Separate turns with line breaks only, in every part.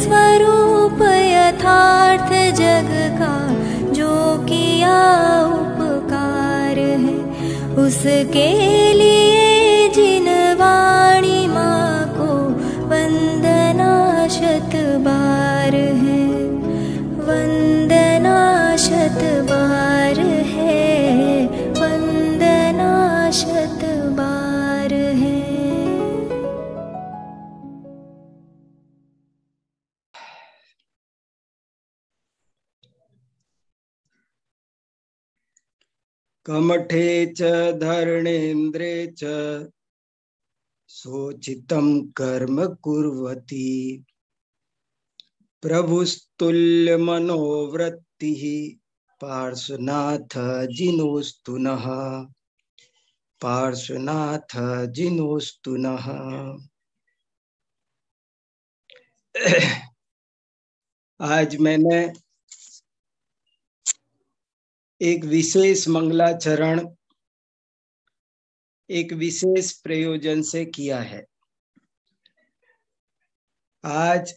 स्वरूप यथार्थ जग का जो किया उपकार है उसके लिए
मठे च धरणेन्द्रे च सोचितं कर्म कुर्वती प्रभुस्तुल्यमनोवृत्तिः पार्श्वनाथ जिनोस्तु नः पार्श्वनाथ जिनोस्तु नः आज मैंने एक विशेष मंगलाचरण एक विशेष प्रयोजन से किया है आज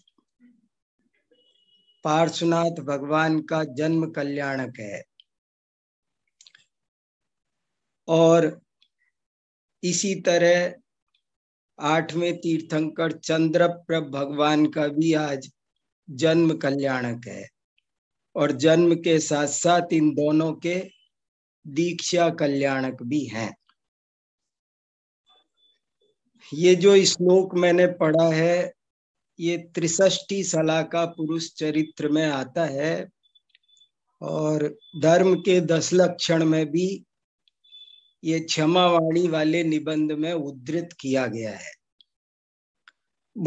पार्श्वनाथ भगवान का जन्म कल्याणक है और इसी तरह आठवें तीर्थंकर चंद्रप्रभ भगवान का भी आज जन्म कल्याणक है और जन्म के साथ साथ इन दोनों के दीक्षा कल्याणक भी हैं ये जो श्लोक मैंने पढ़ा है ये त्रिष्ठी सला का पुरुष चरित्र में आता है और धर्म के दस लक्षण में भी ये क्षमावाणी वाले निबंध में उद्धृत किया गया है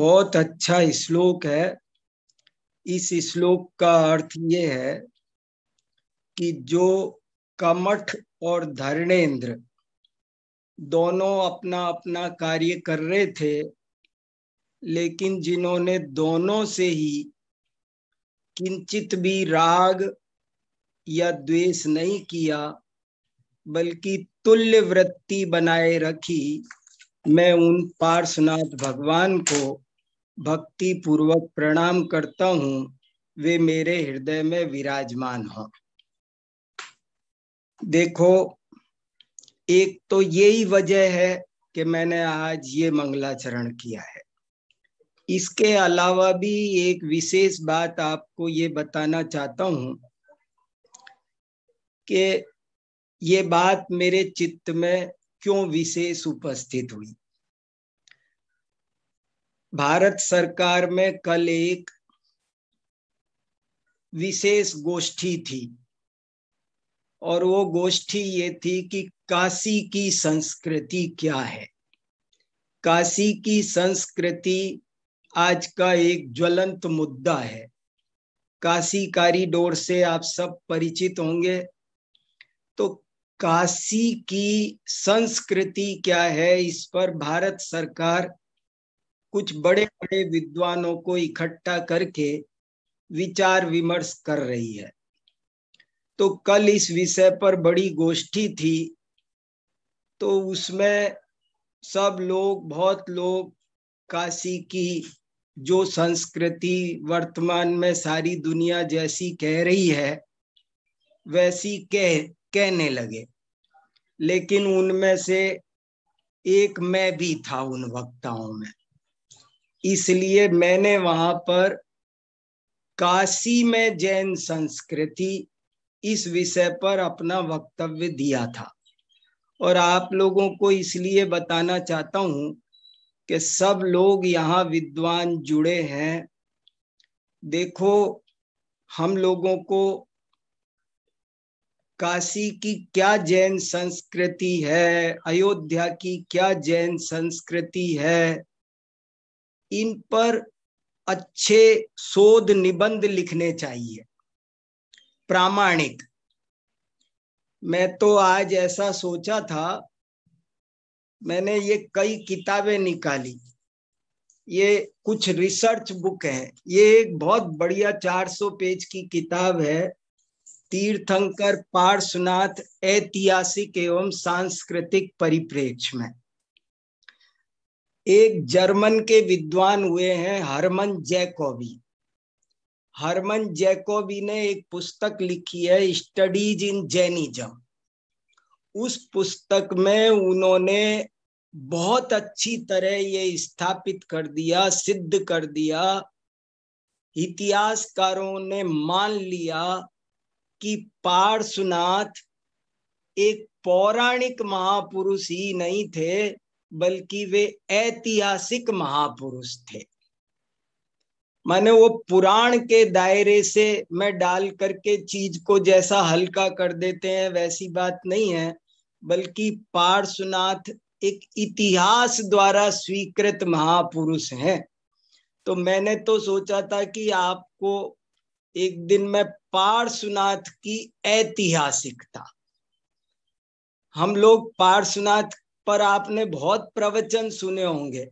बहुत अच्छा श्लोक है इस श्लोक का अर्थ ये है कि जो कमठ और धरणेन्द्र दोनों अपना अपना कार्य कर रहे थे लेकिन जिन्होंने दोनों से ही किंचित भी राग या द्वेष नहीं किया बल्कि तुल्य वृत्ति बनाए रखी मैं उन पार्श्वनाथ भगवान को भक्ति पूर्वक प्रणाम करता हूँ वे मेरे हृदय में विराजमान हो देखो एक तो यही वजह है कि मैंने आज ये मंगलाचरण किया है इसके अलावा भी एक विशेष बात आपको ये बताना चाहता हूं कि ये बात मेरे चित्त में क्यों विशेष उपस्थित हुई भारत सरकार में कल एक विशेष गोष्ठी थी और वो गोष्ठी ये थी कि काशी की संस्कृति क्या है काशी की संस्कृति आज का एक ज्वलंत मुद्दा है काशी कारीडोर से आप सब परिचित होंगे तो काशी की संस्कृति क्या है इस पर भारत सरकार कुछ बड़े बड़े विद्वानों को इकट्ठा करके विचार विमर्श कर रही है तो कल इस विषय पर बड़ी गोष्ठी थी तो उसमें सब लोग बहुत लोग काशी की जो संस्कृति वर्तमान में सारी दुनिया जैसी कह रही है वैसी कह कहने लगे लेकिन उनमें से एक मैं भी था उन वक्ताओं में इसलिए मैंने वहां पर काशी में जैन संस्कृति इस विषय पर अपना वक्तव्य दिया था और आप लोगों को इसलिए बताना चाहता हूं कि सब लोग यहाँ विद्वान जुड़े हैं देखो हम लोगों को काशी की क्या जैन संस्कृति है अयोध्या की क्या जैन संस्कृति है इन पर अच्छे शोध निबंध लिखने चाहिए प्रामाणिक मैं तो आज ऐसा सोचा था मैंने ये कई किताबें निकाली ये कुछ रिसर्च बुक है ये एक बहुत बढ़िया 400 पेज की किताब है तीर्थंकर पार्श्वनाथ ऐतिहासिक एवं सांस्कृतिक परिप्रेक्ष्य में एक जर्मन के विद्वान हुए हैं हरमन जैकोबी हरमन जैकोबी ने एक पुस्तक लिखी है स्टडीज इन जैनिज्म उस पुस्तक में उन्होंने बहुत अच्छी तरह ये स्थापित कर दिया सिद्ध कर दिया इतिहासकारों ने मान लिया कि पार्श्वनाथ एक पौराणिक महापुरुष ही नहीं थे बल्कि वे ऐतिहासिक महापुरुष थे मैंने वो पुराण के दायरे से मैं डाल करके चीज को जैसा हल्का कर देते हैं वैसी बात नहीं है बल्कि पार्श्वनाथ एक इतिहास द्वारा स्वीकृत महापुरुष हैं तो मैंने तो सोचा था कि आपको एक दिन मैं पार्श्वनाथ की ऐतिहासिकता हम लोग पार्श्वनाथ पर आपने बहुत प्रवचन सुने होंगे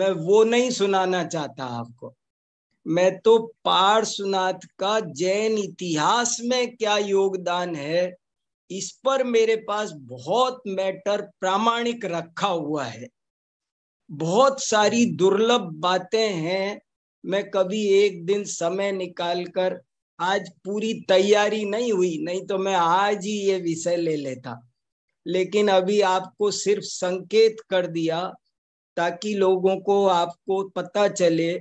मैं वो नहीं सुनाना चाहता आपको मैं तो पार्श्वनाथ का जैन इतिहास में क्या योगदान है इस पर मेरे पास बहुत मैटर प्रामाणिक रखा हुआ है बहुत सारी दुर्लभ बातें हैं मैं कभी एक दिन समय निकालकर आज पूरी तैयारी नहीं हुई नहीं तो मैं आज ही ये विषय ले लेता लेकिन अभी आपको सिर्फ संकेत कर दिया ताकि लोगों को आपको पता चले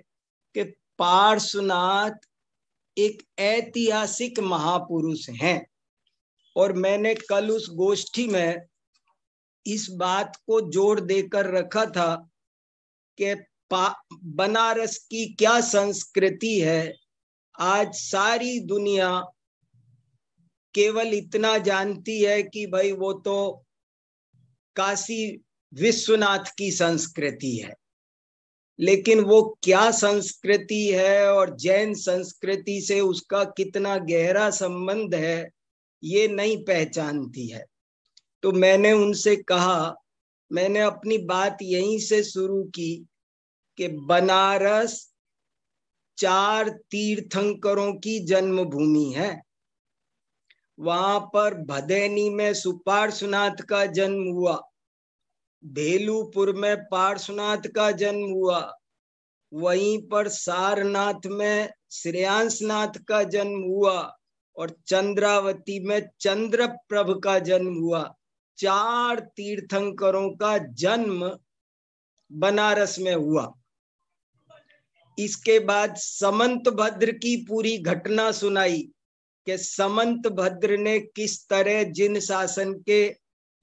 कि पार्श्वनाथ एक ऐतिहासिक महापुरुष हैं और मैंने कल उस गोष्ठी में इस बात को जोर देकर रखा था कि बनारस की क्या संस्कृति है आज सारी दुनिया केवल इतना जानती है कि भाई वो तो काशी विश्वनाथ की संस्कृति है लेकिन वो क्या संस्कृति है और जैन संस्कृति से उसका कितना गहरा संबंध है ये नहीं पहचानती है तो मैंने उनसे कहा मैंने अपनी बात यहीं से शुरू की कि बनारस चार तीर्थंकरों की जन्मभूमि है वहां पर भदेनी में सुपार्शनाथ का जन्म हुआ भेलूपुर में पार्शनाथ का जन्म हुआ वहीं पर सारनाथ में श्रेयांशनाथ का जन्म हुआ और चंद्रावती में चंद्रप्रभ का जन्म हुआ चार तीर्थंकरों का जन्म बनारस में हुआ इसके बाद समंत भद्र की पूरी घटना सुनाई कि समंत भद्र ने किस तरह जिन शासन के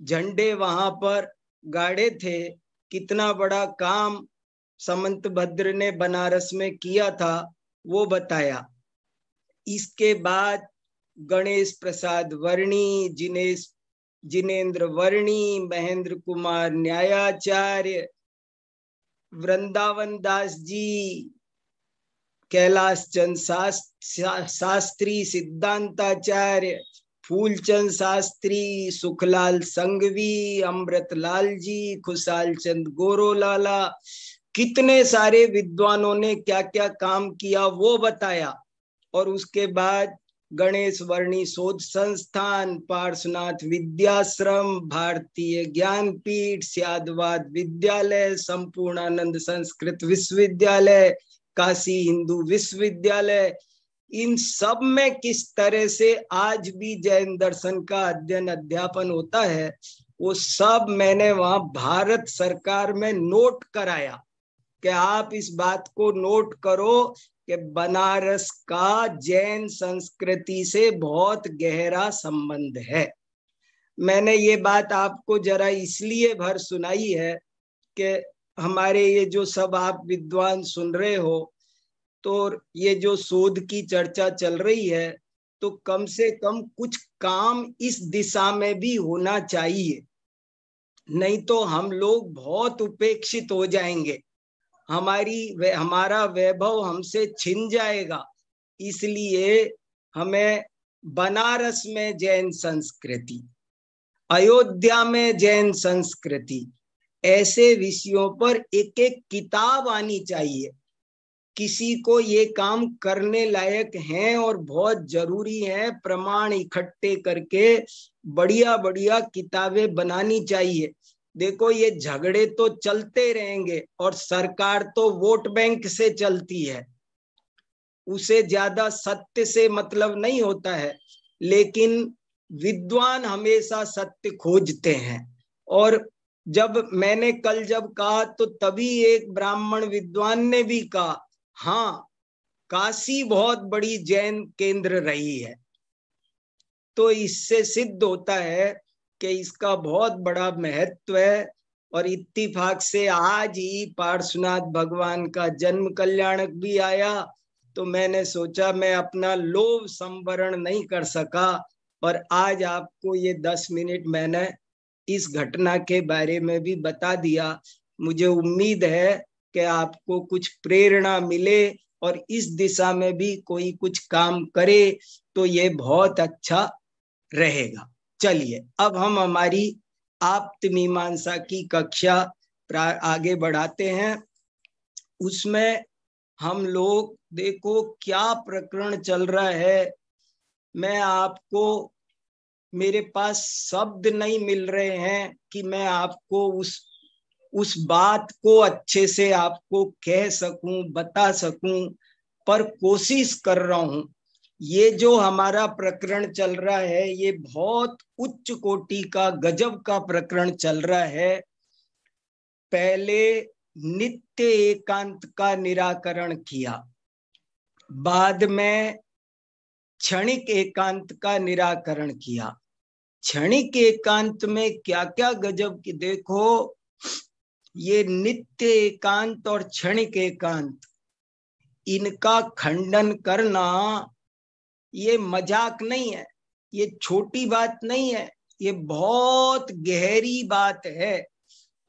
झंडे वहां पर गाड़े थे कितना बड़ा काम समंत भद्र ने बनारस में किया था वो बताया इसके बाद गणेश प्रसाद वर्णी जिनेश जिनेन्द्र वर्णी महेंद्र कुमार न्यायाचार्य वृंदावन दास जी कैलाशचंद शास्त्री सिद्धांताचार्य फूलचंद शास्त्री सुखलाल संघवी अमृतलाल जी खुशाल चंद गोरोलाला कितने सारे विद्वानों ने क्या क्या काम किया वो बताया और उसके बाद गणेश वर्णी शोध संस्थान पार्श्वनाथ विद्याश्रम भारतीय ज्ञानपीठ सियादवाद विद्यालय संपूर्णानंद संस्कृत विश्वविद्यालय काशी हिंदू विश्वविद्यालय इन सब में किस तरह से आज भी जैन दर्शन का अध्ययन अध्यापन होता है वो सब मैंने वहां भारत सरकार में नोट कराया कि आप इस बात को नोट करो कि बनारस का जैन संस्कृति से बहुत गहरा संबंध है मैंने ये बात आपको जरा इसलिए भर सुनाई है कि हमारे ये जो सब आप विद्वान सुन रहे हो तो ये जो शोध की चर्चा चल रही है तो कम से कम कुछ काम इस दिशा में भी होना चाहिए नहीं तो हम लोग बहुत उपेक्षित हो जाएंगे हमारी वे, हमारा वैभव हमसे छिन जाएगा इसलिए हमें बनारस में जैन संस्कृति अयोध्या में जैन संस्कृति ऐसे विषयों पर एक एक किताब आनी चाहिए किसी को ये काम करने लायक हैं और बहुत जरूरी है प्रमाण इकट्ठे करके बढ़िया बढ़िया किताबें बनानी चाहिए देखो ये झगड़े तो चलते रहेंगे और सरकार तो वोट बैंक से चलती है उसे ज्यादा सत्य से मतलब नहीं होता है लेकिन विद्वान हमेशा सत्य खोजते हैं और जब मैंने कल जब कहा तो तभी एक ब्राह्मण विद्वान ने भी कहा हाँ काशी बहुत बड़ी जैन केंद्र रही है तो इससे सिद्ध होता है कि इसका बहुत बड़ा महत्व है और इत्तीफाक से आज ही पार्श्वनाथ भगवान का जन्म कल्याणक भी आया तो मैंने सोचा मैं अपना लोभ संवरण नहीं कर सका और आज आपको ये दस मिनट मैंने इस घटना के बारे में भी बता दिया मुझे उम्मीद है कि आपको कुछ प्रेरणा मिले और इस दिशा में भी कोई कुछ काम करे तो ये बहुत अच्छा रहेगा चलिए अब हम हमारी आप मीमांसा की कक्षा आगे बढ़ाते हैं उसमें हम लोग देखो क्या प्रकरण चल रहा है मैं आपको मेरे पास शब्द नहीं मिल रहे हैं कि मैं आपको उस उस बात को अच्छे से आपको कह सकूं बता सकूं पर कोशिश कर रहा हूं ये जो हमारा प्रकरण चल रहा है ये बहुत उच्च कोटि का गजब का प्रकरण चल रहा है पहले नित्य एकांत का निराकरण किया बाद में क्षणिक एकांत का निराकरण किया क्षणिक एकांत में क्या क्या गजब की देखो ये नित्य एकांत और क्षणिक एकांत इनका खंडन करना ये मजाक नहीं है ये छोटी बात नहीं है ये बहुत गहरी बात है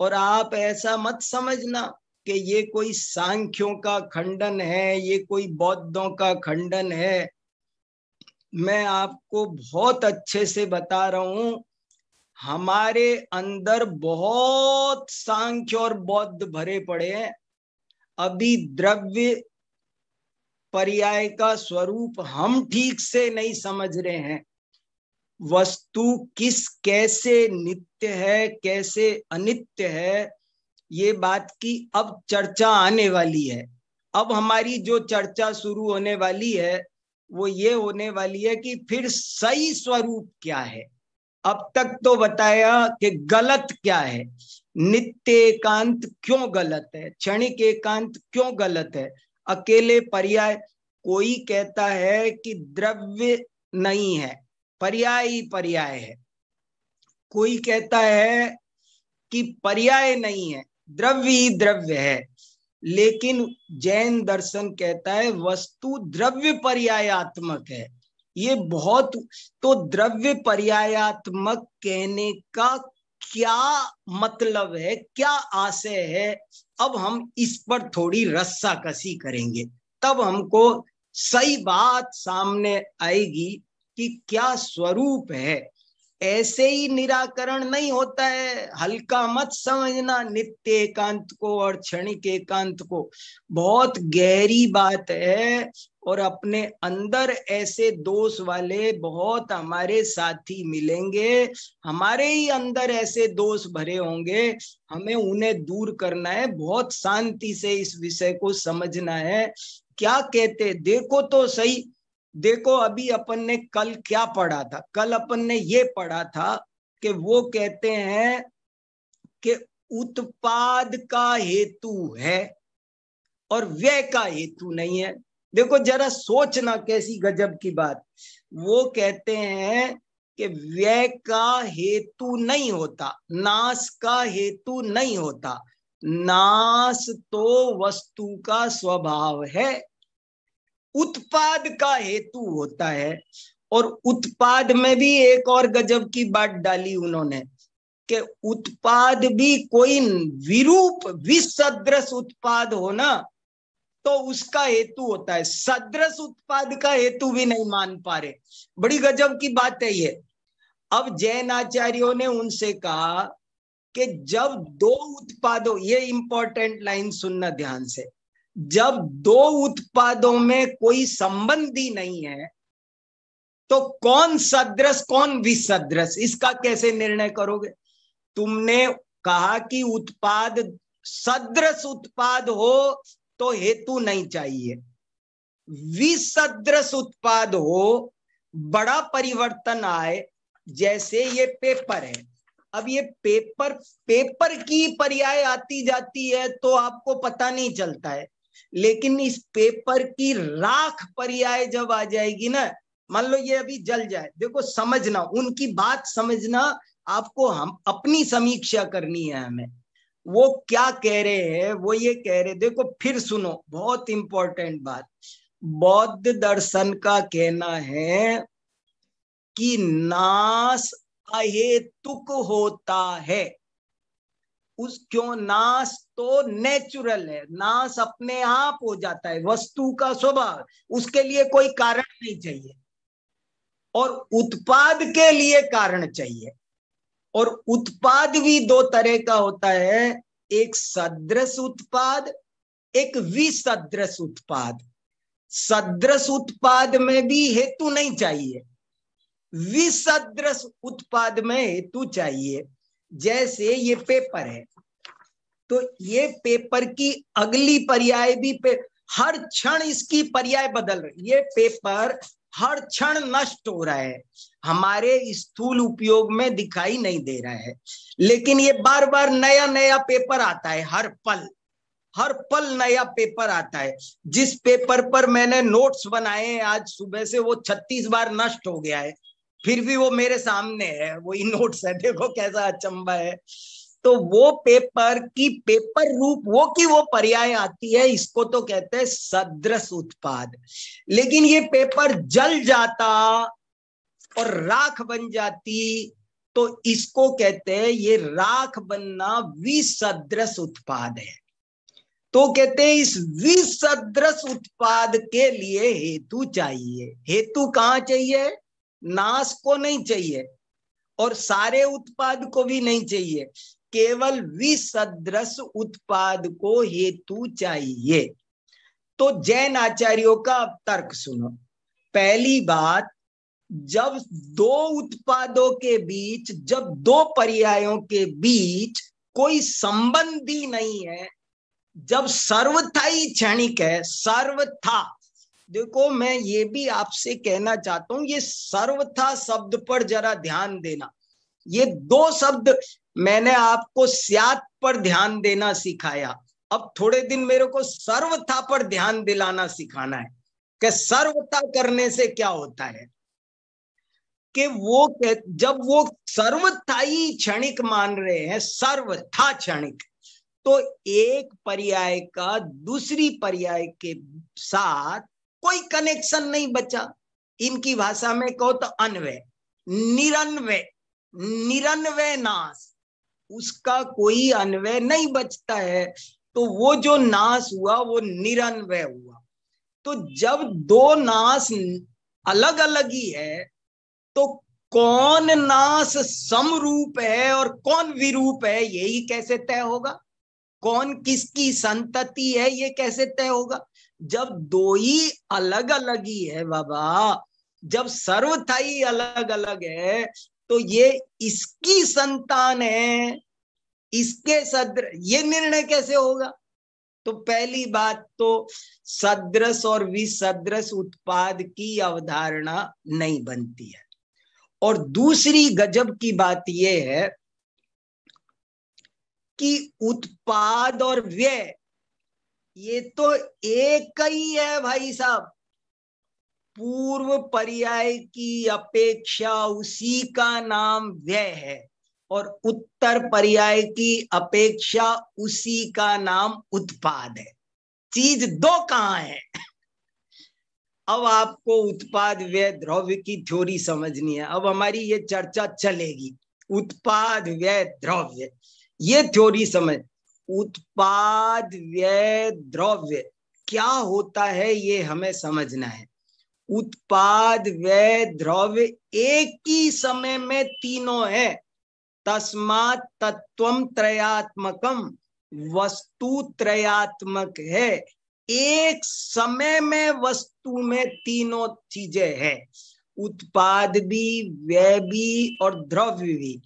और आप ऐसा मत समझना कि ये कोई सांख्यों का खंडन है ये कोई बौद्धों का खंडन है मैं आपको बहुत अच्छे से बता रहा हूं हमारे अंदर बहुत सांख्य और बौद्ध भरे पड़े हैं अभी द्रव्य पर्याय का स्वरूप हम ठीक से नहीं समझ रहे हैं वस्तु किस कैसे नित्य है कैसे अनित्य है ये बात की अब चर्चा आने वाली है अब हमारी जो चर्चा शुरू होने वाली है वो ये होने वाली है कि फिर सही स्वरूप क्या है अब तक तो बताया कि गलत क्या है नित्य एकांत क्यों गलत है क्षणिक एकांत क्यों गलत है अकेले पर्याय कोई कहता है कि द्रव्य नहीं है पर्याय ही पर्याय है कोई कहता है कि पर्याय नहीं है द्रव्य ही द्रव्य है लेकिन जैन दर्शन कहता है वस्तु द्रव्य पर्यायात्मक है ये बहुत तो द्रव्य पर्यायात्मक कहने का क्या मतलब है क्या आशय है अब हम इस पर थोड़ी रस्सा कसी करेंगे तब हमको सही बात सामने आएगी कि क्या स्वरूप है ऐसे ही निराकरण नहीं होता है हल्का मत समझना नित्य एकांत को और क्षणिक एकांत को बहुत गहरी बात है और अपने अंदर ऐसे दोष वाले बहुत हमारे साथी मिलेंगे हमारे ही अंदर ऐसे दोष भरे होंगे हमें उन्हें दूर करना है बहुत शांति से इस विषय को समझना है क्या कहते देखो तो सही देखो अभी अपन ने कल क्या पढ़ा था कल अपन ने ये पढ़ा था कि वो कहते हैं कि उत्पाद का हेतु है और व्यय का हेतु नहीं है देखो जरा सोचना कैसी गजब की बात वो कहते हैं कि व्यय का हेतु नहीं होता नाश का हेतु नहीं होता नाश तो वस्तु का स्वभाव है उत्पाद का हेतु होता है और उत्पाद में भी एक और गजब की बात डाली उन्होंने कि उत्पाद भी कोई विरूप विसदृश उत्पाद हो ना तो उसका हेतु होता है सदृश उत्पाद का हेतु भी नहीं मान पा रहे बड़ी गजब की बात है ये अब जैन आचार्यों ने उनसे कहा कि जब दो उत्पादों ये इंपॉर्टेंट लाइन सुनना ध्यान से जब दो उत्पादों में कोई संबंध ही नहीं है तो कौन सदृश कौन विसदृश इसका कैसे निर्णय करोगे तुमने कहा कि उत्पाद सदृश उत्पाद हो तो हेतु नहीं चाहिए विसदृश उत्पाद हो बड़ा परिवर्तन आए जैसे ये पेपर है अब ये पेपर पेपर की पर्याय आती जाती है तो आपको पता नहीं चलता है लेकिन इस पेपर की राख पर्याय जब आ जाएगी ना मान लो ये अभी जल जाए देखो समझना उनकी बात समझना आपको हम अपनी समीक्षा करनी है हमें वो क्या कह रहे हैं वो ये कह रहे देखो फिर सुनो बहुत इंपॉर्टेंट बात बौद्ध दर्शन का कहना है कि नाश अहेतुक होता है उस क्यों नाश तो नेचुरल है नाश अपने आप हो जाता है वस्तु का स्वभाव उसके लिए कोई कारण नहीं चाहिए और उत्पाद के लिए कारण चाहिए और उत्पाद भी दो तरह का होता है एक सदृश उत्पाद एक विसदृश उत्पाद सदृश उत्पाद में भी हेतु नहीं चाहिए विसदृश उत्पाद में हेतु चाहिए जैसे ये पेपर है तो ये पेपर की अगली पर्याय भी पे हर क्षण इसकी पर्याय बदल रही ये पेपर हर क्षण नष्ट हो रहा है हमारे स्थूल उपयोग में दिखाई नहीं दे रहा है लेकिन ये बार बार नया नया पेपर आता है हर पल हर पल नया पेपर आता है जिस पेपर पर मैंने नोट्स बनाए हैं आज सुबह से वो छत्तीस बार नष्ट हो गया है फिर भी वो मेरे सामने है वो इन नोट्स है देखो कैसा अचंबा है तो वो पेपर की पेपर रूप वो की वो पर्याय आती है इसको तो कहते हैं सदृश उत्पाद लेकिन ये पेपर जल जाता और राख बन जाती तो इसको कहते हैं ये राख बनना विसदृश उत्पाद है तो कहते हैं इस विसदृश उत्पाद के लिए हेतु चाहिए हेतु कहाँ चाहिए नाश को नहीं चाहिए और सारे उत्पाद को भी नहीं चाहिए केवल विसदृश उत्पाद को हेतु चाहिए तो जैन आचार्यों का तर्क सुनो पहली बात जब दो उत्पादों के बीच जब दो पर्यायों के बीच कोई संबंध ही नहीं है जब सर्वथा ही क्षणिक है सर्वथा देखो मैं ये भी आपसे कहना चाहता हूं ये सर्वथा शब्द पर जरा ध्यान देना ये दो शब्द मैंने आपको सियात पर ध्यान देना सिखाया अब थोड़े दिन मेरे को सर्वथा पर ध्यान दिलाना सिखाना है कि सर्वथा करने से क्या होता है कि वो जब वो सर्वथाई क्षणिक मान रहे हैं सर्वथा क्षणिक तो एक पर्याय का दूसरी पर्याय के साथ कोई कनेक्शन नहीं बचा इनकी भाषा में कहो तो अनवय निरन्वय निरन्वय नाश उसका कोई अन्वय नहीं बचता है तो वो जो नाश हुआ वो निरन्वय हुआ तो जब दो नाश अलग अलग ही है तो कौन नाश समरूप है और कौन विरूप है यही कैसे तय होगा कौन किसकी संतति है ये कैसे तय होगा जब दो ही अलग अलग ही है बाबा जब सर्वथाई अलग अलग है तो ये इसकी संतान है इसके सद्र ये निर्णय कैसे होगा तो पहली बात तो सदृश और विसदृश उत्पाद की अवधारणा नहीं बनती है और दूसरी गजब की बात यह है कि उत्पाद और व्यय ये तो एक ही है भाई साहब पूर्व पर्याय की अपेक्षा उसी का नाम व्यय है और उत्तर पर्याय की अपेक्षा उसी का नाम उत्पाद है चीज दो कहां है अब आपको उत्पाद व्यय द्रव्य की थ्योरी समझनी है अब हमारी ये चर्चा चलेगी उत्पाद व्यय द्रव्य ये थ्योरी समझ उत्पाद व्यय द्रव्य क्या होता है ये हमें समझना है उत्पाद व्यय द्रव्य एक ही समय में तीनों है तस्मात तत्व त्रयात्मकम वस्तु त्रयात्मक है एक समय में वस्तु में तीनों चीजें है उत्पाद भी व्यय भी और द्रव्य भी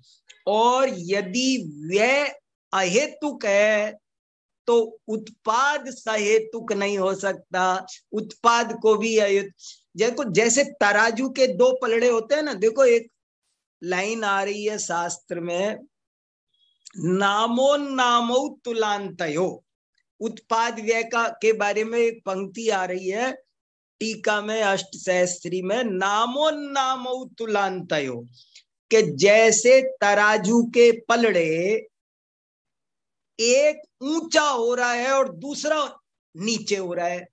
और यदि व्यय अहेतुक है तो उत्पाद सहेतुक नहीं हो सकता उत्पाद को भी देखो जैसे तराजू के दो पलड़े होते हैं ना देखो एक लाइन आ रही है शास्त्र में नामो नामो तुलांत उत्पाद व्यय का के बारे में एक पंक्ति आ रही है टीका में अष्ट सहस्त्री में नामो नामो तुलांत के जैसे तराजू के पलड़े एक ऊंचा हो रहा है और दूसरा नीचे हो रहा है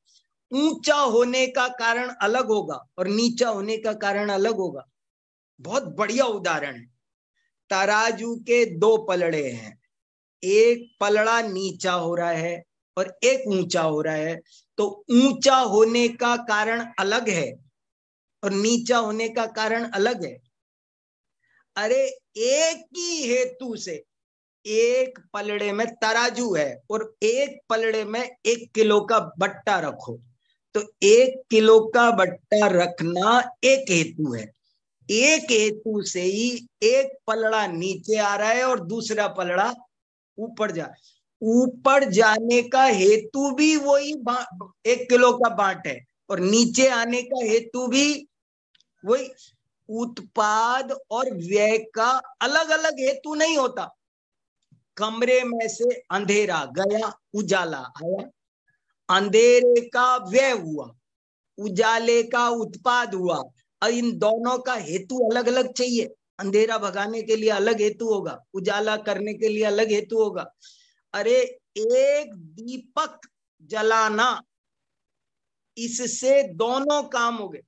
ऊंचा होने का कारण अलग होगा और नीचा होने का कारण अलग होगा बहुत बढ़िया उदाहरण है तराजू के दो पलड़े हैं एक पलड़ा नीचा हो रहा है और एक ऊंचा हो रहा है तो ऊंचा होने का कारण अलग है और नीचा होने का कारण अलग है अरे एक ही हेतु से एक पलड़े में तराजू है और एक पलड़े में एक किलो का बट्टा रखो तो एक किलो का बट्टा रखना एक हेतु है एक हेतु से ही एक पलड़ा नीचे आ रहा है और दूसरा पलड़ा ऊपर जा ऊपर जाने का हेतु भी वही एक किलो का बाट है और नीचे आने का हेतु भी वही उत्पाद और व्यय का अलग अलग हेतु नहीं होता कमरे में से अंधेरा गया उजाला आया अंधेरे का व्यय हुआ उजाले का उत्पाद हुआ और इन दोनों का हेतु अलग अलग चाहिए अंधेरा भगाने के लिए अलग हेतु होगा उजाला करने के लिए अलग हेतु होगा अरे एक दीपक जलाना इससे दोनों काम हो गए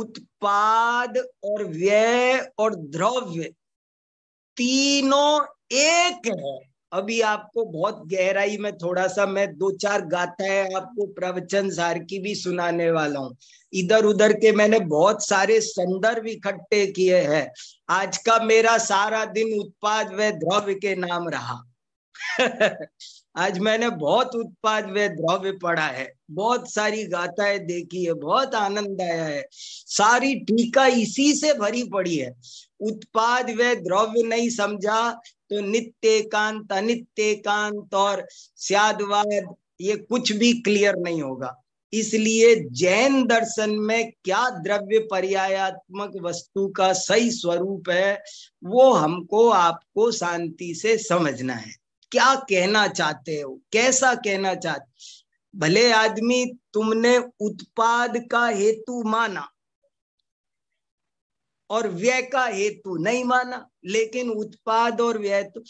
उत्पाद और व्यय और द्रव्य तीनों एक है अभी आपको बहुत गहराई में थोड़ा सा मैं दो चार गाथा है आपको प्रवचन सार की भी सुनाने वाला हूँ इधर उधर के मैंने बहुत सारे संदर्भ इकट्ठे किए हैं आज का मेरा सारा दिन उत्पाद व द्रव्य के नाम रहा आज मैंने बहुत उत्पाद व द्रव्य पढ़ा है बहुत सारी गाथाएं देखी है बहुत आनंद आया है सारी टीका इसी से भरी पड़ी है उत्पाद व द्रव्य नहीं समझा तो नित्य कांत अनित्य कांत और स्यादवाद ये कुछ भी क्लियर नहीं होगा इसलिए जैन दर्शन में क्या द्रव्य पर्यायात्मक वस्तु का सही स्वरूप है वो हमको आपको शांति से समझना है क्या कहना चाहते हो कैसा कहना चाहते भले आदमी तुमने उत्पाद का हेतु माना और व्यय का हेतु नहीं माना लेकिन उत्पाद और व्यय तो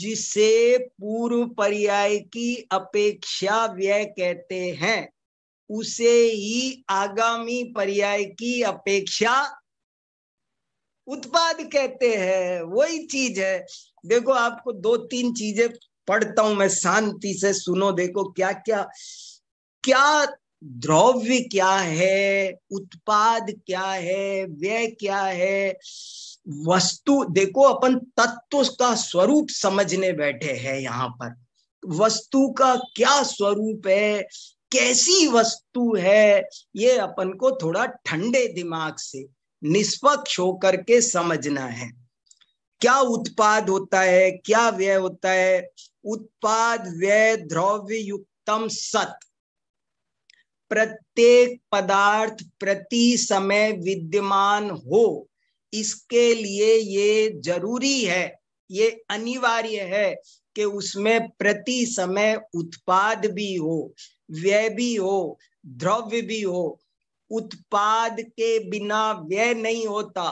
जिसे पूर्व पर्याय की अपेक्षा व्यय कहते हैं उसे ही आगामी पर्याय की अपेक्षा उत्पाद कहते हैं वही चीज है देखो आपको दो तीन चीजें पढ़ता हूं मैं शांति से सुनो देखो क्या क्या क्या द्रव्य क्या है उत्पाद क्या है व्यय क्या है वस्तु देखो अपन तत्व का स्वरूप समझने बैठे हैं यहाँ पर वस्तु का क्या स्वरूप है कैसी वस्तु है ये अपन को थोड़ा ठंडे दिमाग से निष्पक्ष होकर के समझना है क्या उत्पाद होता है क्या व्यय होता है उत्पाद व्यय द्रव्य युक्तम सत प्रत्येक पदार्थ प्रति समय विद्यमान हो इसके लिए ये जरूरी है ये अनिवार्य है कि उसमें प्रति समय उत्पाद भी हो व्यय भी हो द्रव्य भी हो उत्पाद के बिना व्यय नहीं होता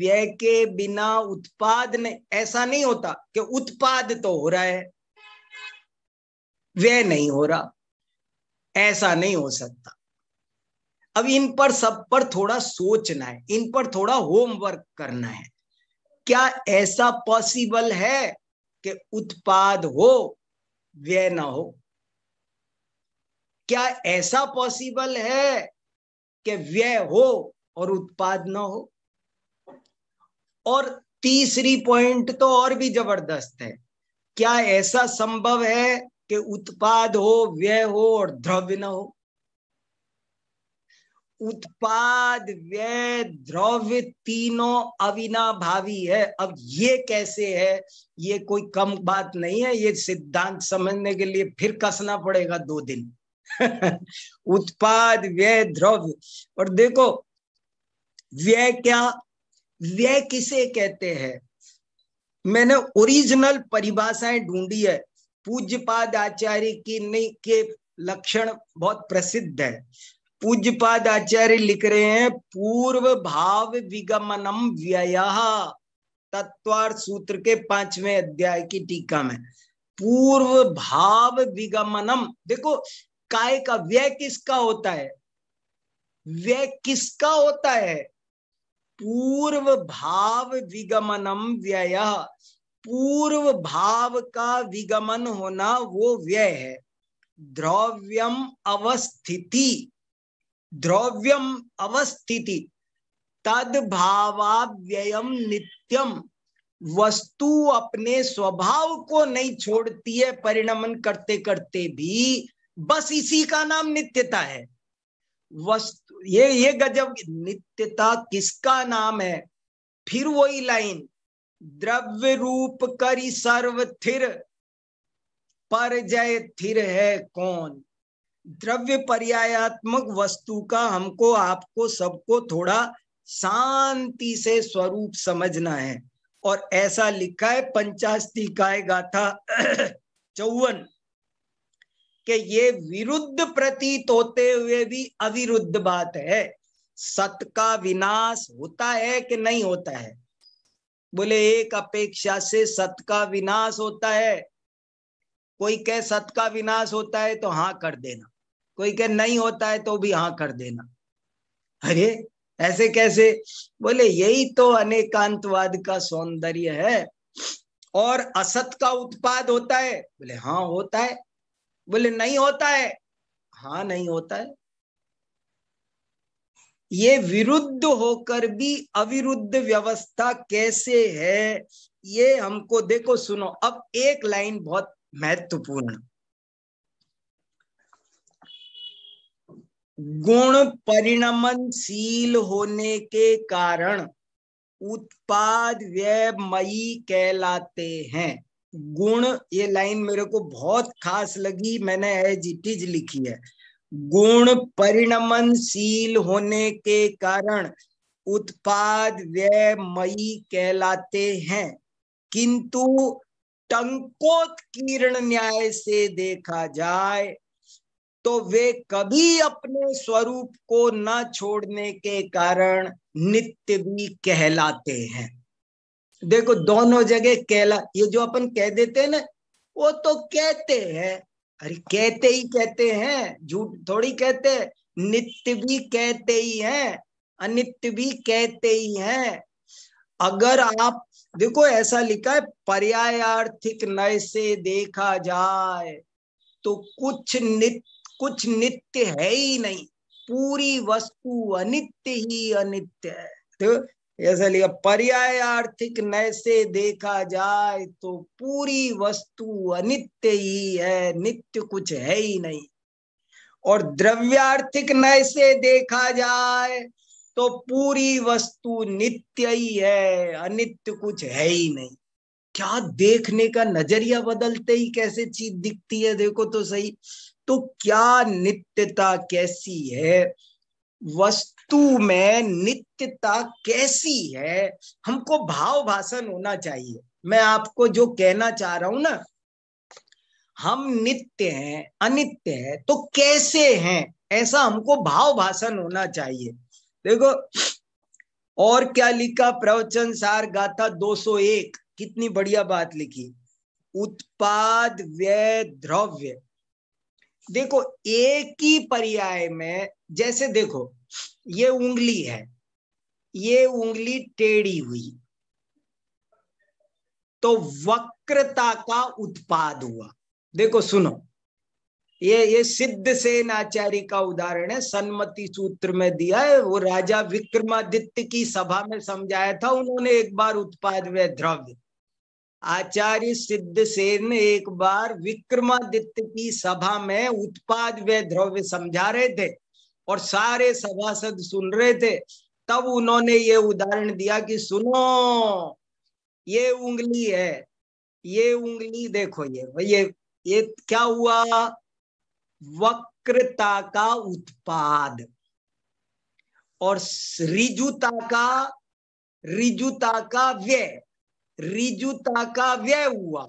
व्यय के बिना उत्पाद नहीं ऐसा नहीं होता कि उत्पाद तो हो रहा है व्यय नहीं हो रहा ऐसा नहीं हो सकता अब इन पर सब पर थोड़ा सोचना है इन पर थोड़ा होमवर्क करना है क्या ऐसा पॉसिबल है कि उत्पाद हो व्यय ना हो क्या ऐसा पॉसिबल है कि व्यय हो और उत्पाद ना हो और तीसरी पॉइंट तो और भी जबरदस्त है क्या ऐसा संभव है कि उत्पाद हो व्यय हो और द्रव्य न हो उत्पाद व्यय द्रव्य तीनों अविनाभावी है अब ये कैसे है ये कोई कम बात नहीं है ये सिद्धांत समझने के लिए फिर कसना पड़ेगा दो दिन उत्पाद व्यय द्रव्य और देखो व्यय क्या व्यय किसे कहते हैं मैंने ओरिजिनल परिभाषाएं ढूंढी है पूज्यपाद आचार्य की नहीं के लक्षण बहुत प्रसिद्ध है पूज्यपाद आचार्य लिख रहे हैं पूर्व भाव विगमनम व्यय तत्वार सूत्र के पांचवें अध्याय की टीका में पूर्व भाव विगमनम देखो काय का व्यय किसका होता है व्यय किसका होता है पूर्व भाव विगमनम व्यय पूर्व भाव का विगमन होना वो व्यय है द्रव्यम अवस्थिति द्रव्यम अवस्थिति तद भावाव्ययम नित्यम वस्तु अपने स्वभाव को नहीं छोड़ती है परिणमन करते करते भी बस इसी का नाम नित्यता है वस्तु ये ये गजब नित्यता किसका नाम है फिर वही लाइन द्रव्य रूप करी सर्व थिर पर जय थिर है कौन द्रव्य पर्यायात्मक वस्तु का हमको आपको सबको थोड़ा शांति से स्वरूप समझना है और ऐसा लिखा है पंचास्ती काय गाथा चौवन के ये विरुद्ध प्रतीत होते हुए भी अविरुद्ध बात है सत का विनाश होता है कि नहीं होता है बोले एक अपेक्षा से सत का विनाश होता है कोई कह सत का विनाश होता है तो हाँ कर देना कोई कह नहीं होता है तो भी हाँ कर देना अरे ऐसे कैसे बोले यही तो अनेकांतवाद का सौंदर्य है और असत का उत्पाद होता है बोले हाँ होता है बोले नहीं होता है हाँ नहीं होता है ये विरुद्ध होकर भी अविरुद्ध व्यवस्था कैसे है ये हमको देखो सुनो अब एक लाइन बहुत महत्वपूर्ण गुण परिणमनशील होने के कारण उत्पाद व्ययमयी कहलाते हैं गुण ये लाइन मेरे को बहुत खास लगी मैंने एज इट इज लिखी है गुण परिणमनशील होने के कारण उत्पाद व्ययमयी कहलाते हैं किंतु टंकोत्कीर्ण न्याय से देखा जाए तो वे कभी अपने स्वरूप को न छोड़ने के कारण नित्य भी कहलाते हैं देखो दोनों जगह कहला ये जो अपन कह देते हैं ना वो तो कहते हैं अरे कहते ही कहते हैं झूठ थोड़ी कहते नित्य भी कहते ही हैं अनित्य भी कहते ही हैं अगर आप देखो ऐसा लिखा है आर्थिक नय से देखा जाए तो कुछ नित्य कुछ नित्य है ही नहीं पूरी वस्तु अनित्य ही अनित्य है तो इसलिए आर्थिक नय से देखा जाए तो पूरी वस्तु अनित्य ही है नित्य कुछ है ही नहीं और द्रव्यार्थिक नय से देखा जाए तो पूरी वस्तु नित्य ही है अनित्य कुछ है ही नहीं क्या देखने का नजरिया बदलते ही कैसे चीज दिखती है देखो तो सही तो क्या नित्यता कैसी है वस्तु वस्तु में नित्यता कैसी है हमको भाव भाषण होना चाहिए मैं आपको जो कहना चाह रहा हूं ना हम नित्य हैं अनित्य है तो कैसे हैं ऐसा हमको भाव भाषण होना चाहिए देखो और क्या लिखा प्रवचन सार गाथा 201 कितनी बढ़िया बात लिखी उत्पाद व्यय द्रव्य देखो एक ही पर्याय में जैसे देखो ये उंगली है ये उंगली टेढ़ी हुई तो वक्रता का उत्पाद हुआ देखो सुनो ये ये सिद्ध सेन आचार्य का उदाहरण है सन्मति सूत्र में दिया है वो राजा विक्रमादित्य की सभा में समझाया था उन्होंने एक बार उत्पाद व द्रव्य आचार्य सिद्ध सेन एक बार विक्रमादित्य की सभा में उत्पाद व द्रव्य समझा रहे थे और सारे सभासद सुन रहे थे तब उन्होंने ये उदाहरण दिया कि सुनो ये उंगली है ये उंगली देखो ये ये ये क्या हुआ वक्रता का उत्पाद और रिजुता का रिजुता का व्यय रिजुता का व्यय हुआ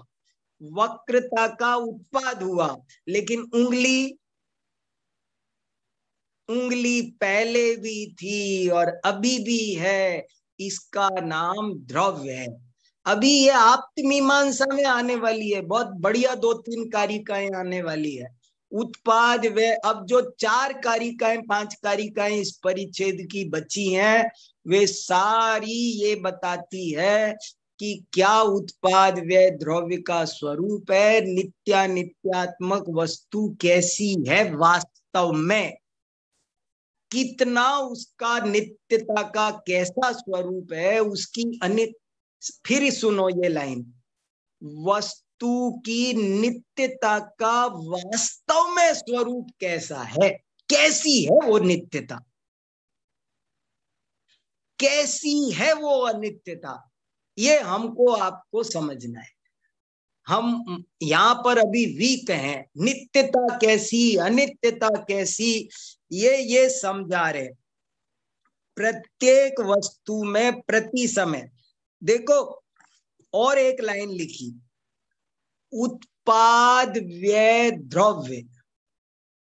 वक्रता का उत्पाद हुआ लेकिन उंगली उंगली पहले भी थी और अभी भी है इसका नाम द्रव्य है अभी ये आत्मीमांसा में आने वाली है बहुत बढ़िया दो तीन कारिकाएं आने वाली है उत्पाद वे अब जो चार कारिकाएं पांच कारिकाएं इस परिच्छेद की बची हैं वे सारी ये बताती है कि क्या उत्पाद व्यय द्रव्य का स्वरूप है नित्या नित्यात्मक वस्तु कैसी है वास्तव में कितना उसका नित्यता का कैसा स्वरूप है उसकी अनित फिर सुनो ये लाइन वस्तु की नित्यता का वास्तव में स्वरूप कैसा है कैसी है वो नित्यता कैसी है वो अनित्यता ये हमको आपको समझना है हम यहाँ पर अभी वीक हैं नित्यता कैसी अनित्यता कैसी ये ये समझा रहे प्रत्येक वस्तु में प्रति समय देखो और एक लाइन लिखी उत्पाद व्यय द्रव्य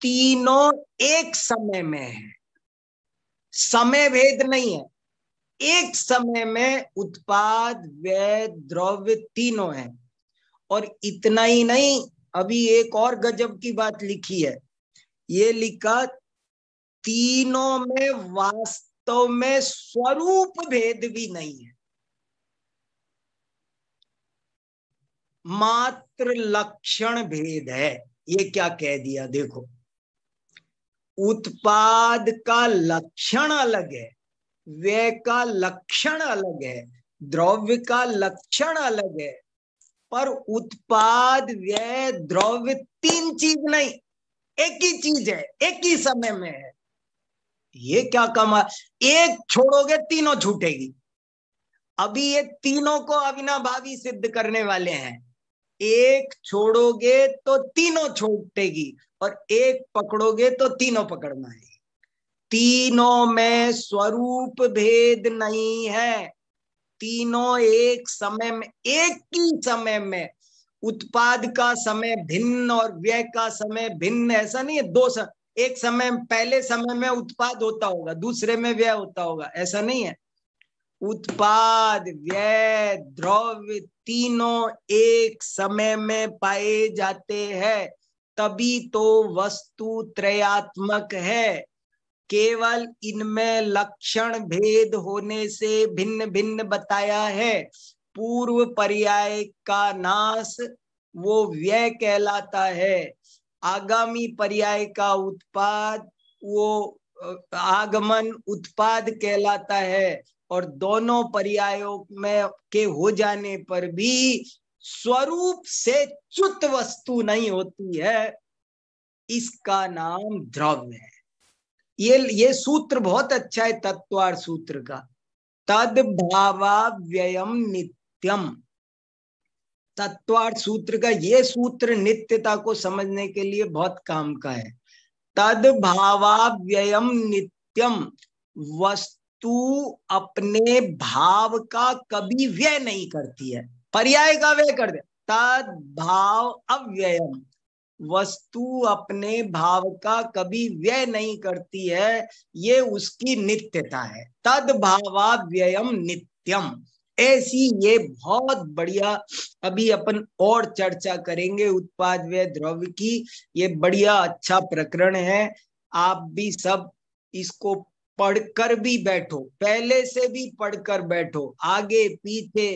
तीनों एक समय में है समय भेद नहीं है एक समय में उत्पाद व्यय द्रव्य तीनों है और इतना ही नहीं अभी एक और गजब की बात लिखी है ये लिखा तीनों में वास्तव में स्वरूप भेद भी नहीं है मात्र लक्षण भेद है ये क्या कह दिया देखो उत्पाद का लक्षण अलग है व्यय का लक्षण अलग है द्रव्य का लक्षण अलग है पर उत्पाद व्यय द्रव्य तीन चीज नहीं एक ही चीज है एक ही समय में है ये क्या कमा एक छोड़ोगे तीनों छूटेगी अभी ये तीनों को अविनाभावी सिद्ध करने वाले हैं एक छोड़ोगे तो तीनों छूटेगी और एक पकड़ोगे तो तीनों पकड़ना है तीनों में स्वरूप भेद नहीं है तीनों एक समय में एक ही समय में उत्पाद का समय भिन्न और व्यय का समय भिन्न ऐसा नहीं है दो सम, एक समय पहले समय में उत्पाद होता होगा दूसरे में व्यय होता होगा ऐसा नहीं है उत्पाद व्यय द्रव्य तीनों एक समय में पाए जाते हैं तभी तो वस्तु त्रयात्मक है केवल इनमें लक्षण भेद होने से भिन्न भिन्न बताया है पूर्व पर्याय का नाश वो व्यय कहलाता है आगामी पर्याय का उत्पाद वो आगमन उत्पाद कहलाता है और दोनों पर्यायों में के हो जाने पर भी स्वरूप से च्युत वस्तु नहीं होती है इसका नाम द्रव्य है ये ये सूत्र बहुत अच्छा है तत्वार सूत्र का तद भावा व्ययम नित्यम तत्वार्थ सूत्र का ये सूत्र नित्यता को समझने के लिए बहुत काम का है तद व्ययम नित्यम वस्तु अपने भाव का कभी व्यय नहीं करती है पर्याय का व्यय कर दे तद भाव अव्ययम वस्तु अपने भाव का कभी व्यय नहीं करती है ये उसकी नित्यता है तद भावा व्ययम नित्यम ऐसी ये बहुत बढ़िया अभी अपन और चर्चा करेंगे उत्पाद व्यय द्रव्य की ये बढ़िया अच्छा प्रकरण है आप भी सब इसको पढ़कर भी बैठो पहले से भी पढ़कर बैठो आगे पीछे